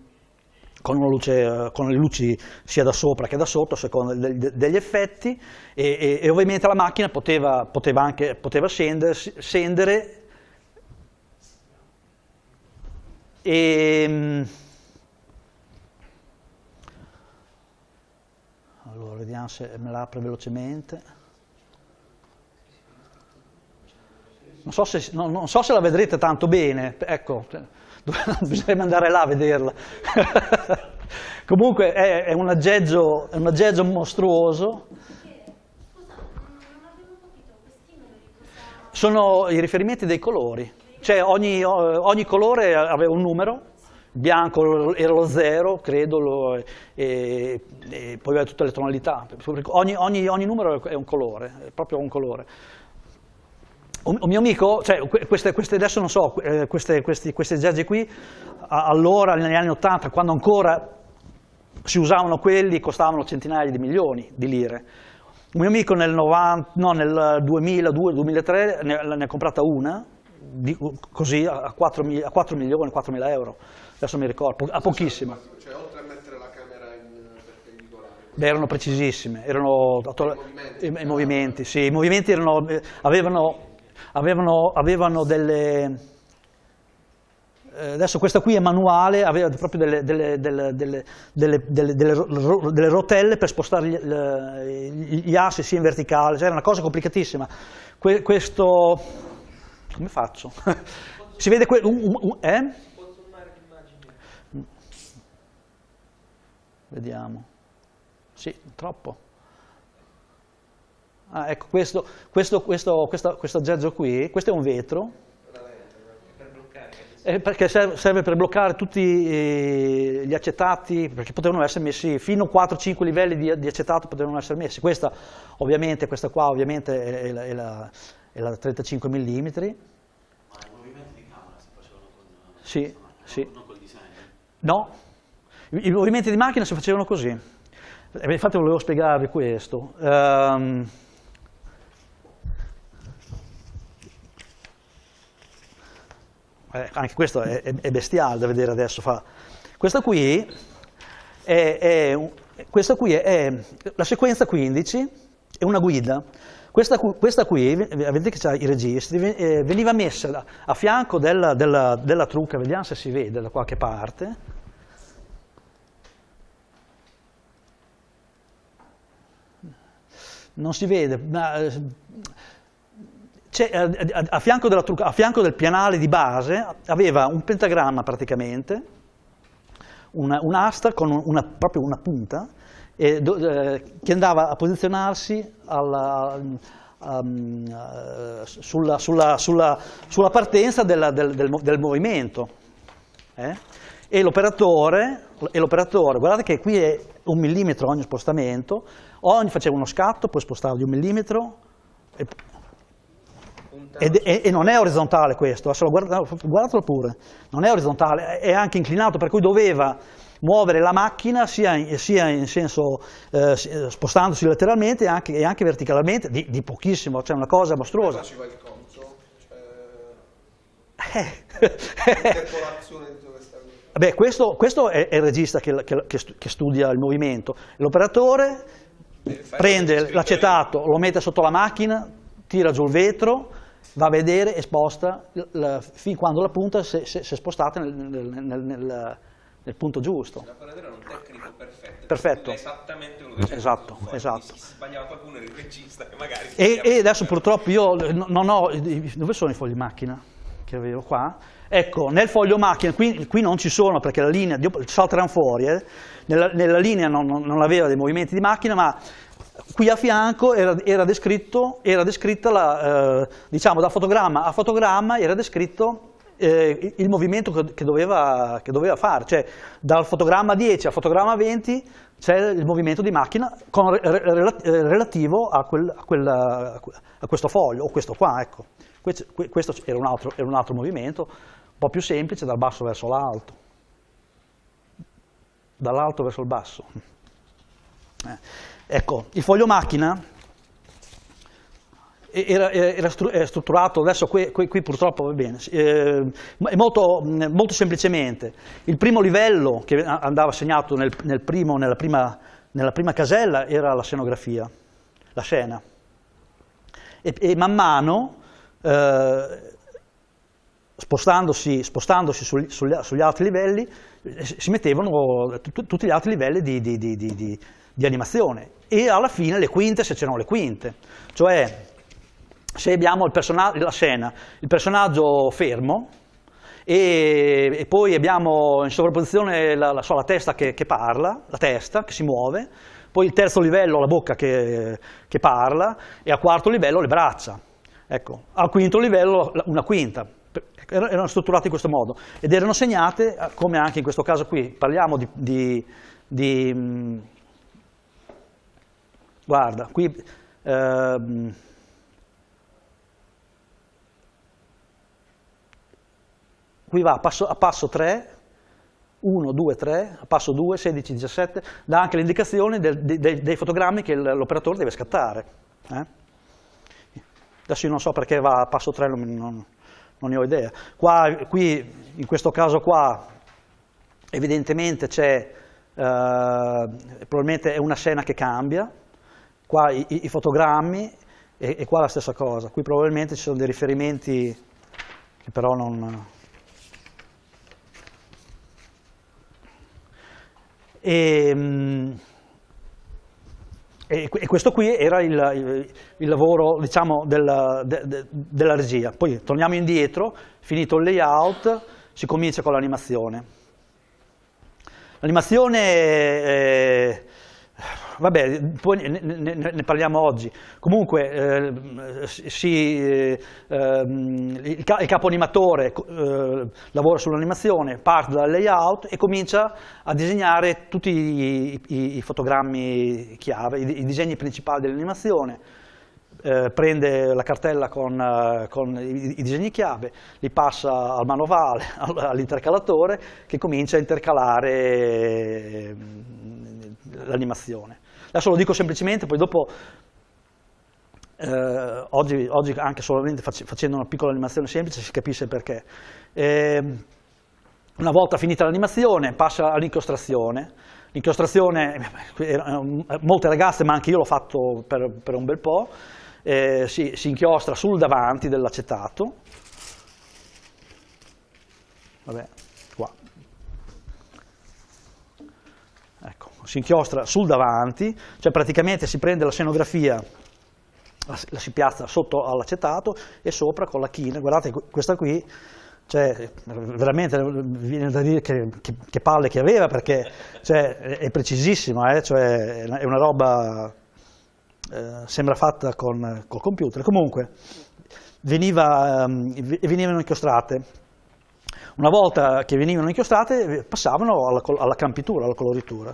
con, luce, eh, con, le luci sia da sopra che da sotto, a seconda de, de, degli effetti, e, e, e, ovviamente la macchina poteva, poteva anche, poteva scendersi, scendere. E, ehm, Allora, vediamo se me l'apre velocemente. Non so, se, no, non so se la vedrete tanto bene, ecco, <laughs> bisognerebbe andare là a vederla. <laughs> Comunque è, è, un aggeggio, è, un aggeggio, mostruoso. Sono i riferimenti dei colori, cioè ogni, ogni colore aveva un numero bianco era lo zero, credo, lo, e, e, poi aveva tutte le tonalità. Ogni, ogni, ogni, numero è un colore, è proprio un colore. Un, mio amico, cioè, queste, queste, adesso non so, eh, queste, questi, questi jazz qui, allora negli anni 80, quando ancora si usavano quelli, costavano centinaia di milioni di lire. Un mio amico nel, 90, no, nel 2000, 2003 ne, ne ha comprata una, di, così a 4, a 4 milioni, 4 mila euro adesso mi ricordo, a pochissime. Cioè, oltre a mettere la camera in perpendicolare. Beh, erano precisissime, erano i, movimenti, i, i eh. movimenti, sì, i movimenti erano, eh, avevano, avevano, avevano delle eh, adesso questa qui è manuale, aveva proprio delle, delle, delle, delle rotelle per spostare gli, gli, assi sia in verticale, cioè era una cosa complicatissima. Que, questo, come faccio? <laughs> si vede que, un, un, eh? vediamo, sì, troppo. Ah, ecco, questo, questo, questo, questo, questo aggeggio qui, questo è un vetro, eh, perché serve per bloccare tutti eh, gli acetati, perché potevano essere messi fino a 4-5 livelli di, di, acetato potevano essere messi. Questa ovviamente, questa qua ovviamente è, è, la, è, la, è la, 35 mm. Ma i movimenti di camera si facevano con sì, con eh, sì. non col disegno? No. I, movimenti di macchina si facevano così. Eh, infatti volevo spiegarvi questo. Um, anche questo è, è, bestiale da vedere adesso. Fa. Questa qui è, è, questa qui è la sequenza 15, è una guida. Questa, questa, qui, vedete che c'ha i registri, eh, veniva messa a fianco della, della, della trucca, vediamo se si vede da qualche parte. non si vede, ma eh, eh, a, a, fianco della, a fianco del pianale di base aveva un pentagramma praticamente, un'asta un con una, proprio una punta e, do, eh, che andava a posizionarsi alla, um, sulla, sulla, sulla, sulla, partenza della, del, del, del, movimento. Eh? E l'operatore, guardate che qui è un millimetro ogni spostamento, ogni faceva uno scatto, poi spostava di un millimetro e, e, e, e non è orizzontale questo, guarda, guardatelo pure, non è orizzontale, è anche inclinato, per cui doveva muovere la macchina sia in, sia in senso eh, eh spostandosi lateralmente anche, e anche, verticalmente, di, di pochissimo, cioè una cosa mostruosa. Eh. Cioè, <laughs> Beh, questo, questo è, è, il regista che, che, che studia il movimento, l'operatore prende l'acetato, lo mette sotto la macchina, tira giù il vetro, va a vedere e sposta la, fin quando la punta si è spostata nel, nel, nel, nel, punto giusto. La corradera era un tecnico perfetto. Perfetto. Esattamente quello che esatto, fuori, esatto. Si sbagliava qualcuno il regista che magari... E, e adesso purtroppo io non ho... Dove sono i fogli macchina che avevo qua? Ecco, nel foglio macchina, qui, qui, non ci sono perché la linea, salteranno fuori, eh? nella, nella, linea non, non, aveva dei movimenti di macchina, ma qui a fianco era, era descritto, era descritta, la, eh, diciamo da fotogramma a fotogramma, era descritto eh, il movimento che, doveva, che doveva fare, cioè dal fotogramma 10 al fotogramma 20 c'è il movimento di macchina con, re, eh, relativo a, quel, a, quel, a, questo foglio, o questo qua, ecco. questo era, un altro, era un altro movimento, po' più semplice dal basso verso l'alto, dall'alto verso il basso. Eh. Ecco, il foglio macchina era, era stru strutturato, adesso qui, qui, qui, purtroppo va bene, eh, molto, eh, molto, semplicemente. Il primo livello che andava segnato nel, nel primo, nella, prima, nella, prima, casella era la scenografia, la scena. E, e man mano eh, spostandosi, spostandosi sul, sul, sugli altri livelli, eh, si mettevano tutti gli altri livelli di, di, di, di, animazione. E alla fine le quinte, se c'erano le quinte. Cioè, se abbiamo la scena, il personaggio fermo, e, e poi abbiamo in sovrapposizione la, la, so, la testa che, che parla, la testa che si muove, poi il terzo livello la bocca che, che parla e a quarto livello le braccia. Ecco, al quinto livello una quinta erano strutturate in questo modo ed erano segnate, eh, come anche in questo caso qui, parliamo di, di, di mh, mm, guarda, qui ehm, qui va a passo, a passo 3, 1, 2, 3, a passo 2, 16, 17, dà anche l'indicazione dei fotogrammi che l'operatore deve scattare. Eh? Adesso io non so perché va a passo 3, non, non non ne ho idea. Qua, qui, in questo caso qua, evidentemente c'è, eh, probabilmente è una scena che cambia, qua i, i fotogrammi e, e, qua la stessa cosa. Qui probabilmente ci sono dei riferimenti che però non... E, ehm, mh, e, e questo qui era il, il, il lavoro diciamo, del, de, de, della regia. Poi torniamo indietro, finito il layout, si comincia con l'animazione. L'animazione eh, Vabbè, poi ne, ne, ne parliamo oggi. Comunque, eh, si, eh, ehm, il, capo animatore eh, lavora sull'animazione, parte dal layout e comincia a disegnare tutti i, i, i fotogrammi chiave, i, i disegni principali dell'animazione. Eh, prende la cartella con, eh, con i, i, disegni chiave, li passa al manovale, <laughs> all'intercalatore, che comincia a intercalare ehm, l'animazione. Adesso lo dico semplicemente, poi dopo eh, oggi, oggi, anche solamente fac facendo una piccola animazione semplice si capisce perché. Eh, una volta finita l'animazione passa all'incostrazione. L'inchiostrazione, eh, eh, eh, molte ragazze, ma anche io l'ho fatto per, per, un bel po', eh, si, si, inchiostra sul davanti dell'acetato. si inchiostra sul davanti, cioè praticamente si prende la scenografia, la, la si piazza sotto all'acetato e sopra con la china, guardate questa qui, cioè, veramente viene da dire che, che, che palle che aveva perché cioè, è, precisissima, eh? cioè, è una roba, eh, sembra fatta con, col computer. Comunque, veniva, ehm, venivano inchiostrate. Una volta che venivano inchiostrate eh, passavano alla, alla campitura, alla coloritura.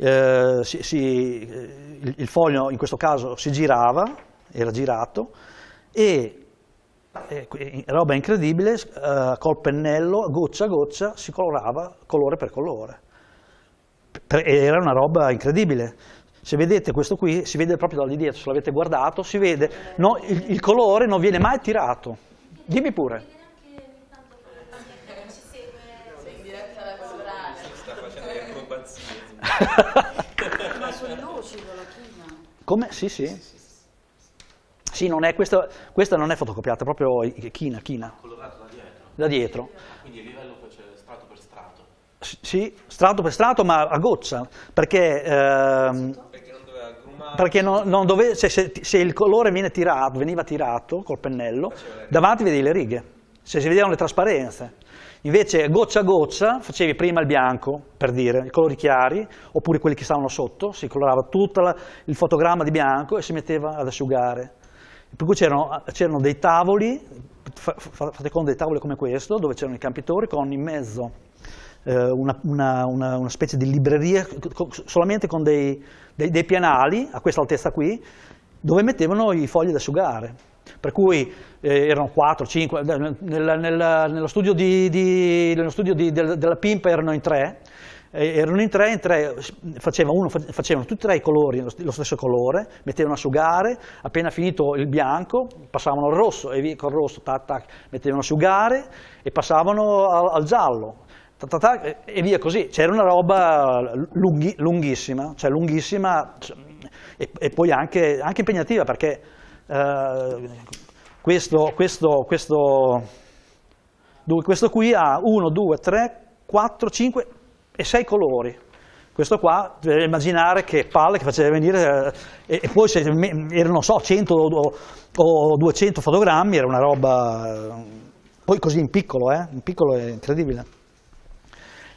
Eh, si, si, eh, il, il foglio in questo caso si girava, era girato, e eh, roba incredibile, eh, col pennello, goccia a goccia, si colorava colore per colore. era una roba incredibile. Se vedete questo qui, si vede proprio da lì dietro, se l'avete guardato, si vede, no, il, il colore non viene mai tirato. Dimmi pure. Ma sono noci con la china. Come? Sì, sì. sì, non è, questa, questa, non è fotocopiata, è proprio china, china. Colorato da dietro. Da dietro. Quindi il livello c'è strato per strato. Sì, strato per strato, ma a goccia, perché... Ehm, perché non doveva grumare. Perché non, non dove, se, se, il colore viene tirato, veniva tirato col pennello, davanti vedi le righe, se si vedevano le trasparenze. Invece goccia a goccia facevi prima il bianco, per dire, i colori chiari, oppure quelli che stavano sotto, si colorava tutto la, il fotogramma di bianco e si metteva ad asciugare. Per cui c'erano, dei tavoli, fate conto dei tavoli come questo, dove c'erano i campitori con in mezzo eh, una, una, una, una, specie di libreria co, solamente con dei, dei, dei pianali, a questa altezza qui, dove mettevano i fogli da asciugare per cui eh, erano 4, 5, nel, nel, nello studio, di, di, nello studio di, del, della Pimpa erano in 3, eh, erano in 3, in tre faceva uno, facevano tutti e tre i colori, lo stesso colore, mettevano a sugare, appena finito il bianco passavano al rosso e con il rosso, tac, tac, mettevano a sugare e passavano al, al giallo. e via così, c'era una roba lunghi, lunghissima, cioè lunghissima e, e poi anche, anche impegnativa perché eh, questo, questo, questo, questo qui ha 1, 2, 3, 4, 5 e 6 colori. Questo qua, immaginare che palle che faceva venire, eh, e, poi se erano, non so, 100 o, o 200 fotogrammi, era una roba, eh, poi così in piccolo, eh, in piccolo è incredibile.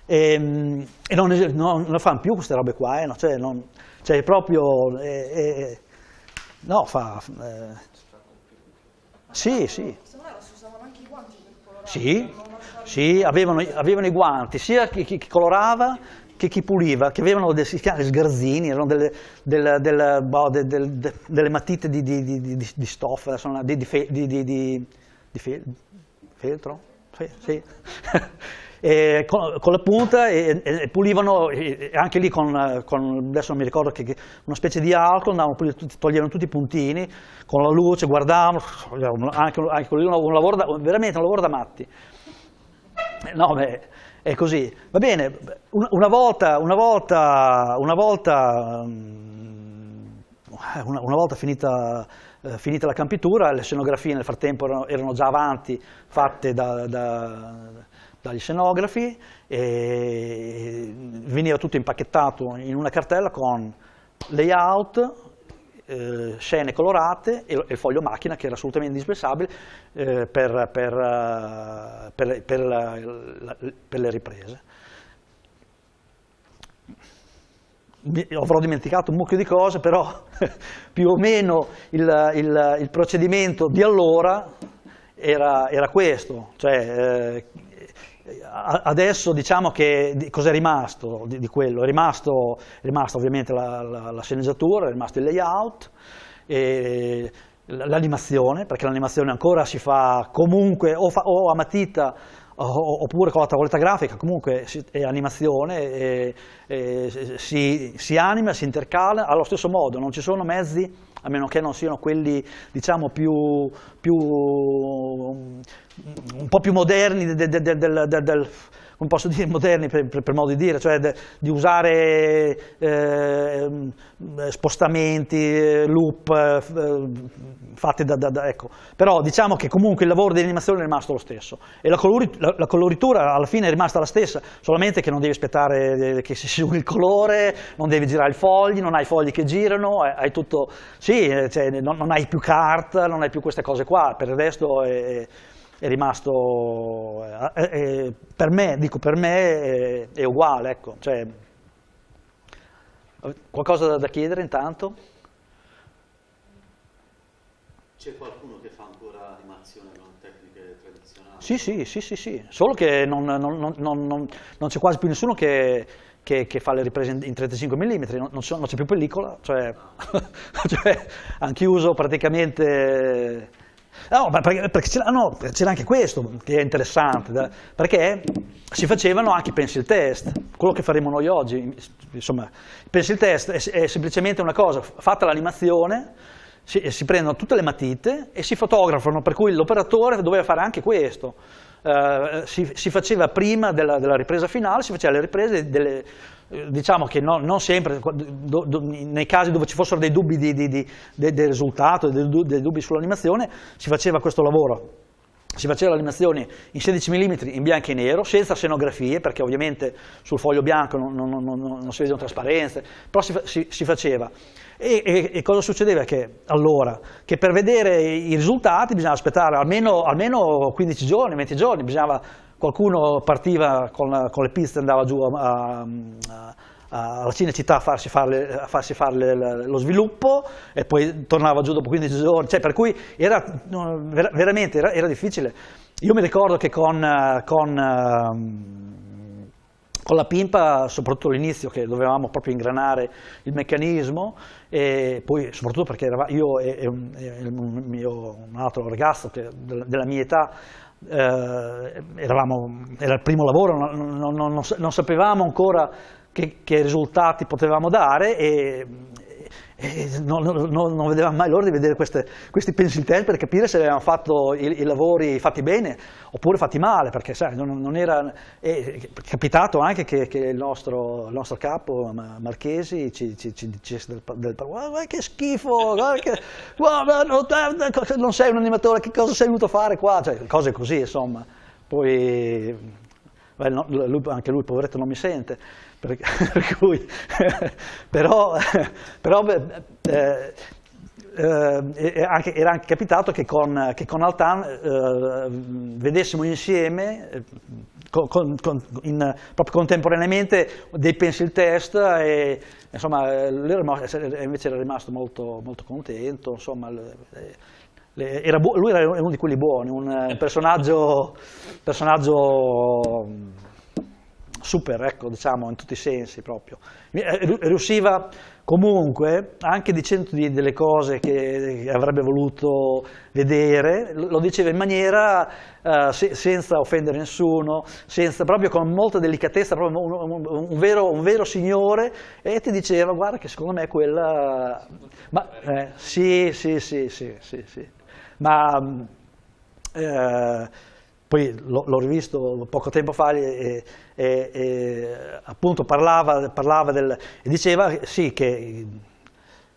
E, ehm, e non, non, non, le fanno più queste robe qua, eh, no? cioè, non, cioè proprio... Eh, No, fa... Eh... Sì, sì. Sì, sì avevano, avevano, i guanti, sia chi, chi colorava che chi puliva, che avevano dei, si chiamano sgarzini, erano delle, delle, delle, boh, delle matite di, di, di, di, stoffa, di, di, di, di, di feltro? Sì, sì eh, con, con, la punta e, e pulivano e anche lì con, con, adesso non mi ricordo che, una specie di alcol, andavano pulire, toglievano tutti i puntini con la luce, guardavano, anche, anche un, un lavoro da, veramente un lavoro da matti. No, beh, è così. Va bene, una volta, una volta, una volta, una volta mm, finita, eh, finita, la campitura, le scenografie nel frattempo erano, erano già avanti, fatte da, da dagli scenografi e veniva tutto impacchettato in una cartella con layout, eh, scene colorate e, il foglio macchina che era assolutamente indispensabile eh, per, per, eh, per, per, la, la, per le riprese. Mi, avrò dimenticato un mucchio di cose, però <laughs> più o meno il, il, il procedimento di allora era, era questo, cioè, eh, adesso diciamo che di, cos'è rimasto di, di quello? È rimasto, è rimasto ovviamente la, la, la, sceneggiatura, è rimasto il layout, l'animazione, perché l'animazione ancora si fa comunque o, fa, o a matita oppure con la tavoletta grafica, comunque è animazione, è, è, si, si anima, si intercala allo stesso modo, non ci sono mezzi a meno che non siano quelli diciamo, più, più, mm, un po' più moderni del, del, del, del non posso dire moderni per, per, per modo di dire, cioè de, di usare ehm, eh, spostamenti, loop eh, eh fatti da, da, da, ecco. Però diciamo che comunque il lavoro di animazione è rimasto lo stesso e la, colori, la, la, coloritura alla fine è rimasta la stessa, solamente che non devi aspettare eh, che si segua il colore, non devi girare i fogli, non hai fogli che girano, eh, hai tutto, sì, cioè, non, non, hai più carta, non hai più queste cose qua, per il resto è, è è rimasto, eh, eh, per me, dico per me, eh, è, uguale, ecco. Cioè, qualcosa da, da chiedere intanto? C'è qualcuno che fa ancora animazione con tecniche tradizionali? Sì, sì, sì, sì, sì. solo che non, non, non, non c'è quasi più nessuno che, che, che, fa le riprese in 35 mm, non, c'è più pellicola, cioè, <laughs> cioè hanno chiuso praticamente No, perché, perché c'era, ah, no, c'era, anche questo che è interessante, perché si facevano anche i pencil test, quello che faremo noi oggi. Insomma, il pencil test è, è semplicemente una cosa, fatta l'animazione, si, si, prendono tutte le matite e si fotografano, per cui l'operatore doveva fare anche questo. Eh, si, si, faceva prima della, della ripresa finale, si faceva le riprese delle diciamo che no, non sempre, do, do, nei casi dove ci fossero dei dubbi di, di, di, del risultato, dei, dei dubbi sull'animazione, si faceva questo lavoro si faceva l'animazione in 16 mm in bianco e nero, senza scenografie, perché ovviamente sul foglio bianco non, non, non, non si vedono trasparenze, però si, si, si faceva. E, e, e, cosa succedeva che, allora? Che per vedere i risultati bisognava aspettare almeno, almeno 15 giorni, 20 giorni, bisognava qualcuno partiva con, con, le piste e andava giù a, a, a, alla Cinecittà a farsi fare, far lo sviluppo e poi tornava giù dopo 15 giorni, cioè, per cui era veramente era, era difficile. Io mi ricordo che con, con, ehm, con la Pimpa, soprattutto all'inizio, che dovevamo proprio ingranare il meccanismo, e poi soprattutto perché io e, e, e mio, un altro ragazzo che, della mia età eh, eravamo, era il primo lavoro, non, non, non, non sapevamo ancora che, che risultati potevamo dare e non, non, non, vedeva mai l'ora di vedere queste, questi pensiltelli per capire se avevano fatto i, i, lavori fatti bene oppure fatti male, perché sai, non, non era è capitato anche che, che il, nostro, il, nostro, capo Marchesi ci, ci, ci dicesse del, guarda che schifo, guarda guarda, non, sei un animatore, che cosa sei venuto a fare qua? Cioè, cose così, insomma. Poi Beh, no, lui, anche lui, poveretto, non mi sente, per, <laughs> per cui, <laughs> però, <laughs> però beh, eh, eh, anche, era anche capitato che con, che con Altan eh, vedessimo insieme, eh, con, con, in, proprio contemporaneamente, dei pencil test e insomma, lui era, invece era rimasto molto, molto contento, insomma, eh, era lui era uno di quelli buoni, un eh, eh. personaggio, personaggio mm, super, ecco, diciamo, in tutti i sensi proprio. Eh, riusciva comunque, anche dicendo delle cose che avrebbe voluto vedere, lo diceva in maniera eh, se, senza offendere nessuno, senza, proprio con molta delicatezza, proprio un, un, un, vero, un, vero, signore, e ti diceva, guarda che secondo me quella... Ma, eh, sì, sì, sì, sì, sì. sì ma mm, eh, poi l'ho rivisto poco tempo fa e, e, e appunto parlava, parlava del, e diceva sì che eh,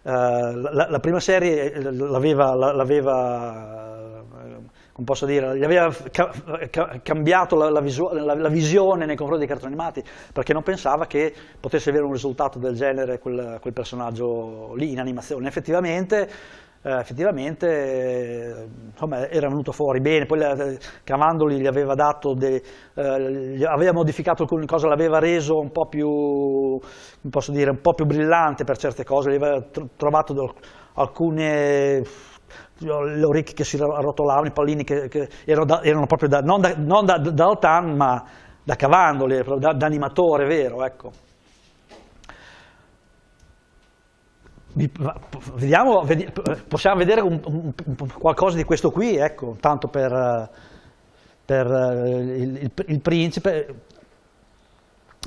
la, la, prima serie eh, l'aveva, eh, come posso dire, gli aveva ca ca cambiato la, la, la, la, visione nei confronti dei cartoni animati, perché non pensava che potesse avere un risultato del genere quel, quel personaggio lì in animazione. Effettivamente eh, effettivamente insomma, era venuto fuori bene, poi eh, Cavandoli gli aveva dato, de, eh, aveva modificato alcune cose, l'aveva reso un po' più, posso dire, un po' più brillante per certe cose, gli aveva trovato alcune le orecchie che si arrotolavano, i pallini che, che erano, da, erano, proprio da, non, da, non da, da Altan, ma da Cavandoli, da, da animatore vero, ecco. Vediamo, vedi, eh, possiamo vedere un, un, un, qualcosa di questo qui, ecco, tanto per, eh, per eh, il, il, il, principe.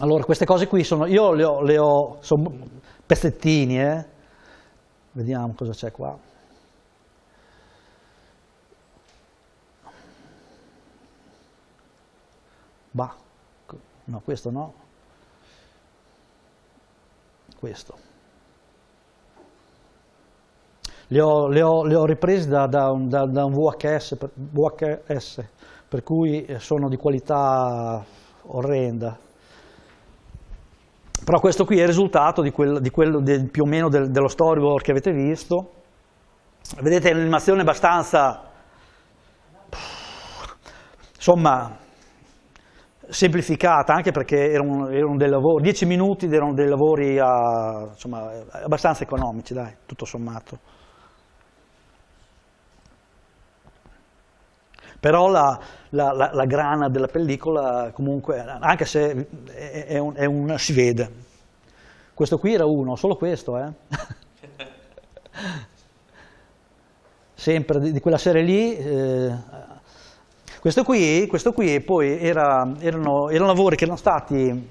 Allora, queste cose qui sono, io le ho, le ho sono pezzettini, eh. vediamo cosa c'è qua. Bah, no, questo no, questo le ho, le ho, le ho riprese da, da, da, da un VHS per, VHS per, cui eh, sono di qualità orrenda. Però questo qui è il risultato di, quel, di quello de, più o meno del, dello storyboard che avete visto. Vedete l'animazione abbastanza, insomma, semplificata, anche perché erano, erano dei lavori, 10 minuti erano dei lavori a, insomma, abbastanza economici, dai, tutto sommato. Però la, la, la, la grana della pellicola comunque, anche se è, è, un, è un, si vede. Questo qui era uno, solo questo, eh. <laughs> Sempre di, di, quella serie lì. Eh, questo qui, questo qui poi era, erano, erano, lavori che erano stati...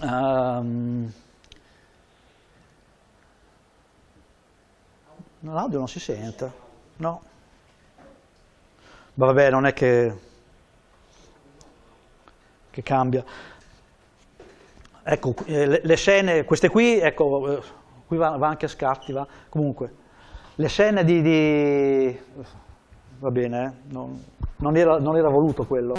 Um, ehm, L'audio non si sente, no? Vabbè, non è che, che cambia. Ecco, eh, le, le, scene, queste qui, ecco, eh, qui va, va anche a scatti, va. Comunque, le scene di... di va bene, eh? non, non, era, non era voluto quello.